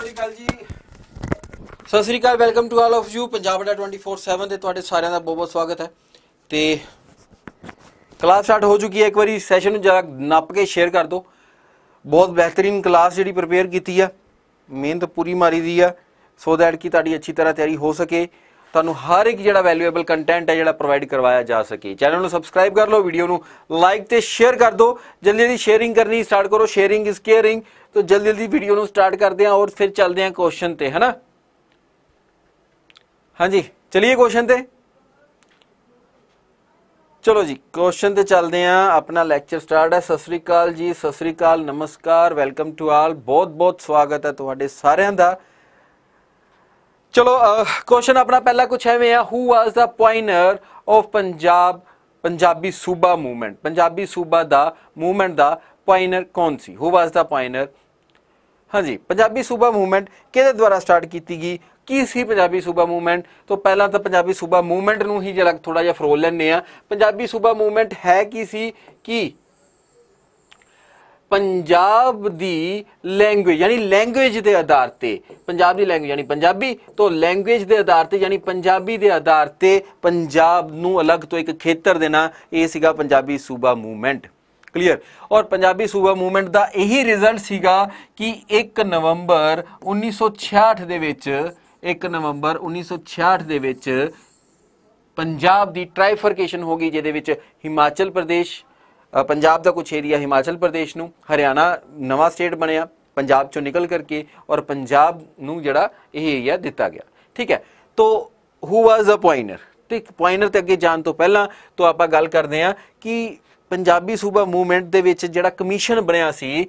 ਸ੍ਰੀ ਜੀ ਸਤਿ ਸ੍ਰੀ Akal welcome to all of you Punjab ਦਾ 24/7 ਤੇ ਤੁਹਾਡੇ ਸਾਰਿਆਂ ਦਾ ਬਹੁਤ-ਬਹੁਤ ਸਵਾਗਤ ਹੈ ਤੇ ਕਲਾਸ ਸਟਾਰਟ ਹੋ ਚੁੱਕੀ ਹੈ ਇੱਕ ਵਾਰੀ ਸੈਸ਼ਨ ਨੂੰ ਜਰਾ ਨੱਪ ਕੇ ਸ਼ੇਅਰ ਕਰ ਦਿਓ ਬਹੁਤ ਬਿਹਤਰੀਨ ਕਲਾਸ ਜਿਹੜੀ ਪ੍ਰਪੇਅਰ ਕੀਤੀ ਆ ਮਿਹਨਤ ਪੂਰੀ ਮਾਰੀ ਦੀ ਆ ਸੋ ਦੈਟ ਕਿ ਤੁਹਾਡੀ ਅੱਛੀ ਤਰ੍ਹਾਂ ਤਿਆਰੀ ਹੋ ਸਕੇ ਤੁਹਾਨੂੰ ਹਰ ਇੱਕ ਜਿਹੜਾ ਵੈਲਿਊਏਬਲ ਕੰਟੈਂਟ ਹੈ ਜਿਹੜਾ ਪ੍ਰੋਵਾਈਡ ਕਰਵਾਇਆ ਜਾ ਸਕੇ ਚੈਨਲ ਨੂੰ ਸਬਸਕ੍ਰਾਈਬ ਕਰ ਲਓ ਵੀਡੀਓ ਨੂੰ ਲਾਈਕ ਤੇ ਸ਼ੇਅਰ ਕਰ ਦਿਓ ਜਲਦੀ ਜਲਦੀ ਸ਼ੇਅਰਿੰਗ ਕਰਨੀ ਸਟਾਰਟ ਕਰੋ ਸ਼ੇਅਰਿੰਗ ਇਜ਼ ਕੇਅਰਿੰਗ ਤੋਂ ਜਲਦੀ ਜਲਦੀ ਵੀਡੀਓ ਨੂੰ ਸਟਾਰਟ ਕਰਦੇ ਹਾਂ ਔਰ ਫਿਰ ਚੱਲਦੇ ਹਾਂ ਕੁਐਸਚਨ ਤੇ ਹੈਨਾ ਹਾਂਜੀ ਚਲਿਏ ਕੁਐਸਚਨ ਤੇ ਚਲੋ ਜੀ ਕੁਐਸਚਨ ਤੇ ਚੱਲਦੇ ਹਾਂ ਆਪਣਾ ਲੈਕਚਰ ਸਟਾਰਟ ਹੈ ਸਤਿ ਸ੍ਰੀ ਅਕਾਲ ਜੀ ਸਤਿ ਸ੍ਰੀ ਅਕਾਲ ਨਮਸਕਾਰ ਵੈਲਕਮ ਟੂ ਆਲ ਬਹੁਤ ਬਹੁਤ ਸਵਾਗਤ ਹੈ ਤੁਹਾਡੇ ਸਾਰਿਆਂ ਦਾ ਚਲੋ ਕੁਐਸਚਨ ਆਪਣਾ ਪਹਿਲਾ ਕੁਛ ਐਵੇਂ ਆ who was the pioneer of Punjab Punjabi ਸੂਬਾ ਮੂਵਮੈਂਟ ਪੰਜਾਬੀ ਸੂਬਾ ਦਾ ਮੂਵਮੈਂਟ ਦਾ ਪੁਆਇਨਰ ਕੌਣ ਸੀ ਹੂ ਵਾਸ ਦਾ ਪੁਆਇਨਰ ਹਾਂਜੀ ਪੰਜਾਬੀ ਸੂਬਾ ਮੂਵਮੈਂਟ ਕਿਹਦੇ ਦੁਆਰਾ ਸਟਾਰਟ ਕੀਤੀ ਗਈ ਕੀ ਸੀ ਪੰਜਾਬੀ ਸੂਬਾ ਮੂਵਮੈਂਟ ਤੋਂ ਪਹਿਲਾਂ ਤਾਂ ਪੰਜਾਬੀ ਸੂਬਾ ਮੂਵਮੈਂਟ ਨੂੰ ਹੀ ਜਿਹੜਾ ਥੋੜਾ ਜਿਹਾ ਫਰੋਲ ਲੈਣੇ ਆ ਪੰਜਾਬੀ ਸੂਬਾ ਮੂਵਮੈਂਟ ਹੈ ਕੀ ਸੀ ਕੀ ਪੰਜਾਬ ਦੀ ਲੈਂਗੁਏਜ ਯਾਨੀ ਲੈਂਗੁਏਜ ਦੇ ਆਧਾਰ ਤੇ ਪੰਜਾਬ ਦੀ ਲੈਂਗੁਏਜ ਯਾਨੀ ਪੰਜਾਬੀ ਤੋਂ ਲੈਂਗੁਏਜ ਦੇ ਆਧਾਰ ਤੇ ਯਾਨੀ ਪੰਜਾਬੀ ਦੇ ਆਧਾਰ ਤੇ ਪੰਜਾਬ ਨੂੰ ਅਲੱਗ ਤੋਂ ਇੱਕ ਖੇਤਰ ਦੇਣਾ ਇਹ ਸੀਗਾ ਪੰਜਾਬੀ ਸੂਬਾ ਮੂਵਮੈਂਟ ਕਲੀਅਰ ਔਰ ਪੰਜਾਬੀ ਸੂਬਾ ਮੂਵਮੈਂਟ ਦਾ ਇਹੀ ਰਿਜ਼ਲਟ ਸੀਗਾ ਕਿ 1 ਨਵੰਬਰ 1966 ਦੇ ਵਿੱਚ 1 ਨਵੰਬਰ 1966 ਦੇ ਵਿੱਚ ਪੰਜਾਬ ਦੀ ਟ੍ਰਾਈਫਰਕੇਸ਼ਨ ਹੋ ਗਈ ਜਿਹਦੇ ਵਿੱਚ ਹਿਮਾਚਲ ਪ੍ਰਦੇਸ਼ ਪੰਜਾਬ ਦਾ ਕੁਝ ਏਰੀਆ ਹਿਮਾਚਲ ਪ੍ਰਦੇਸ਼ ਨੂੰ ਹਰਿਆਣਾ ਨਵਾਂ ਸਟੇਟ ਬਣਿਆ ਪੰਜਾਬ ਚੋਂ ਨਿਕਲ ਕਰਕੇ ਔਰ ਪੰਜਾਬ ਨੂੰ ਜਿਹੜਾ ਇਹ ਏਰੀਆ ਦਿੱਤਾ ਗਿਆ ਠੀਕ ਹੈ ਤੋ ਹੂ ਵਾਸ ਅ ਪੁਆਇਨਰ ਠੀਕ ਪੁਆਇਨਰ ਤੇ ਅੱਗੇ ਜਾਣ ਤੋਂ ਪਹਿਲਾਂ ਤੋਂ ਆਪਾਂ ਗੱਲ ਕਰਦੇ ਹਾਂ ਕਿ ਪੰਜਾਬੀ ਸੂਬਾ ਮੂਵਮੈਂਟ ਦੇ ਵਿੱਚ ਜਿਹੜਾ ਕਮਿਸ਼ਨ ਬਣਿਆ ਸੀ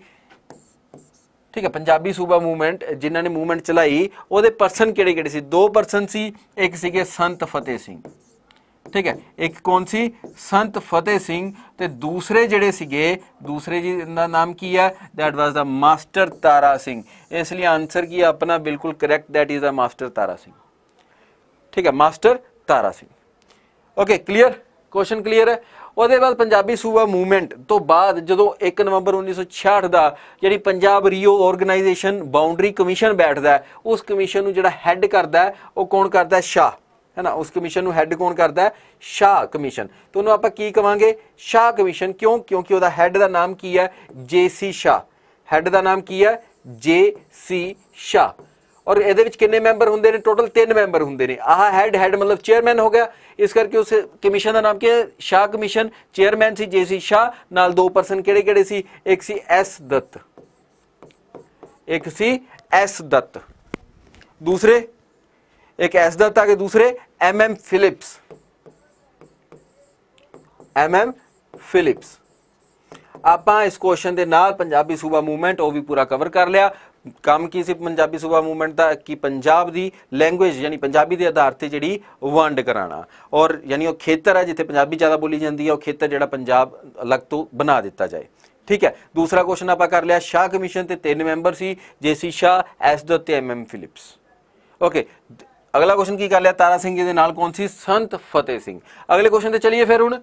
ਠੀਕ ਹੈ ਪੰਜਾਬੀ ਸੂਬਾ ਮੂਵਮੈਂਟ ਜਿਨ੍ਹਾਂ ਨੇ ਮੂਵਮੈਂਟ ਚਲਾਈ ਉਹਦੇ ਪਰਸਨ ਕਿਹੜੇ ਕਿਹੜੇ ਸੀ ਦੋ ਪਰਸਨ ਸੀ ਇੱਕ ਸੀਗੇ ਸੰਤ ਫਤਿਹ ਸਿੰਘ ਠੀਕ ਹੈ ਇੱਕ ਕੌਣ ਸੀ ਸੰਤ ਫਤਿਹ ਸਿੰਘ ਤੇ ਦੂਸਰੇ ਜਿਹੜੇ ਸੀਗੇ ਦੂਸਰੇ ਜੀ ਦਾ ਨਾਮ ਕੀ ਹੈ that was the master Tara Singh ਇਸ ਲਈ ਆਨਸਰ ਕੀ ਆਪਣਾ ਬਿਲਕੁਲ correct that is the master Tara Singh ਠੀਕ ਹੈ master Tara Singh okay clear question clear ਹੈ ਉਹਦੇ ਬਾਅਦ ਪੰਜਾਬੀ ਸੂਬਾ ਮੂਵਮੈਂਟ ਤੋਂ ਬਾਅਦ ਜਦੋਂ 1 ਨਵੰਬਰ 1966 ਦਾ ਜਿਹੜੀ Punjab reorganisation boundary commission ਬੈਠਦਾ ਉਸ ਕਮਿਸ਼ਨ ਨੂੰ ਜਿਹੜਾ ਹੈੱਡ ਕਰਦਾ ਉਹ ਕੌਣ ਕਰਦਾ ਸ਼ਾਹ ਹੈ ਨਾ ਉਸ ਕਮਿਸ਼ਨ ਨੂੰ ਹੈੱਡ ਕੌਣ ਕਰਦਾ ਹੈ ਸ਼ਾਹ ਕਮਿਸ਼ਨ ਤੋਂ ਉਹਨੂੰ ਆਪਾਂ ਕੀ ਕਵਾਂਗੇ ਸ਼ਾਹ ਕਮਿਸ਼ਨ ਕਿਉਂ ਕਿਉਂਕਿ ਉਹਦਾ ਹੈੱਡ ਦਾ ਨਾਮ ਕੀ ਹੈ ਜੇਸੀ ਸ਼ਾਹ ਹੈੱਡ ਦਾ ਨਾਮ ਕੀ ਹੈ ਜੇਸੀ ਸ਼ਾਹ ਔਰ ਇਹਦੇ ਵਿੱਚ ਕਿੰਨੇ ਮੈਂਬਰ ਹੁੰਦੇ ਨੇ ਟੋਟਲ 3 ਮੈਂਬਰ ਹੁੰਦੇ ਨੇ ਆਹ ਹੈਡ ਹੈਡ ਮਤਲਬ ਚੇਅਰਮੈਨ ਹੋ ਗਿਆ ਇਸ ਕਰਕੇ ਉਸ ਕਮਿਸ਼ਨ ਦਾ ਨਾਮ ਕੀ ਹੈ ਸ਼ਾਹ ਕਮਿਸ਼ਨ ਚੇਅਰਮੈਨ ਸੀ ਜੇਸੀ ਸ਼ਾਹ ਨਾਲ ਦੋ ਪਰਸਨ ਕਿਹੜੇ ਕਿਹੜੇ ਸੀ ਇੱਕ ਸੀ ਐਸ ਦੱਤ ਇੱਕ ਸੀ ਐਸ ਦੱਤ ਦੂਸਰੇ एक एस दत्ता के ਦੂਸਰੇ M M Phillips M M Phillips ਆਪਾਂ ਇਸ ਕੁਐਸਚਨ ਦੇ ਨਾਲ ਪੰਜਾਬੀ ਸੂਬਾ ਮੂਵਮੈਂਟ ਉਹ ਵੀ ਪੂਰਾ ਕਵਰ ਕਰ ਲਿਆ ਕੰਮ ਕੀ ਸੀ ਪੰਜਾਬੀ ਸੂਬਾ ਮੂਵਮੈਂਟ ਦਾ ਕਿ ਪੰਜਾਬ ਦੀ ਲੈਂਗੁਏਜ ਯਾਨੀ ਪੰਜਾਬੀ ਦੇ ਆਧਾਰ ਤੇ ਜਿਹੜੀ ਵੰਡ ਕਰਾਣਾ ਔਰ ਯਾਨੀ ਉਹ ਖੇਤਰ ਹੈ ਜਿੱਥੇ ਪੰਜਾਬੀ ਜ਼ਿਆਦਾ ਬੋਲੀ ਜਾਂਦੀ ਹੈ ਉਹ ਖੇਤਰ ਜਿਹੜਾ ਪੰਜਾਬ ਅਲੱਗ ਤੋਂ ਬਣਾ ਦਿੱਤਾ ਜਾਏ ਠੀਕ ਹੈ ਦੂਸਰਾ ਕੁਐਸਚਨ ਆਪਾਂ ਕਰ ਲਿਆ ਸ਼ਾਹ ਕਮਿਸ਼ਨ ਤੇ ਤਿੰਨ ਮੈਂਬਰ ਸੀ J C Shah S M M Phillips okay ਅਗਲਾ ਕੁਐਸਚਨ ਕੀ ਕਰ ਲਿਆ ਤਾਰਾ ਸਿੰਘ ਜੀ ਦੇ ਨਾਲ ਕੌਣ ਸੀ ਸੰਤ ਫਤਿਹ ਸਿੰਘ ਅਗਲੇ ਕੁਐਸਚਨ ਤੇ ਚਲਿਏ ਫਿਰ ਹੁਣ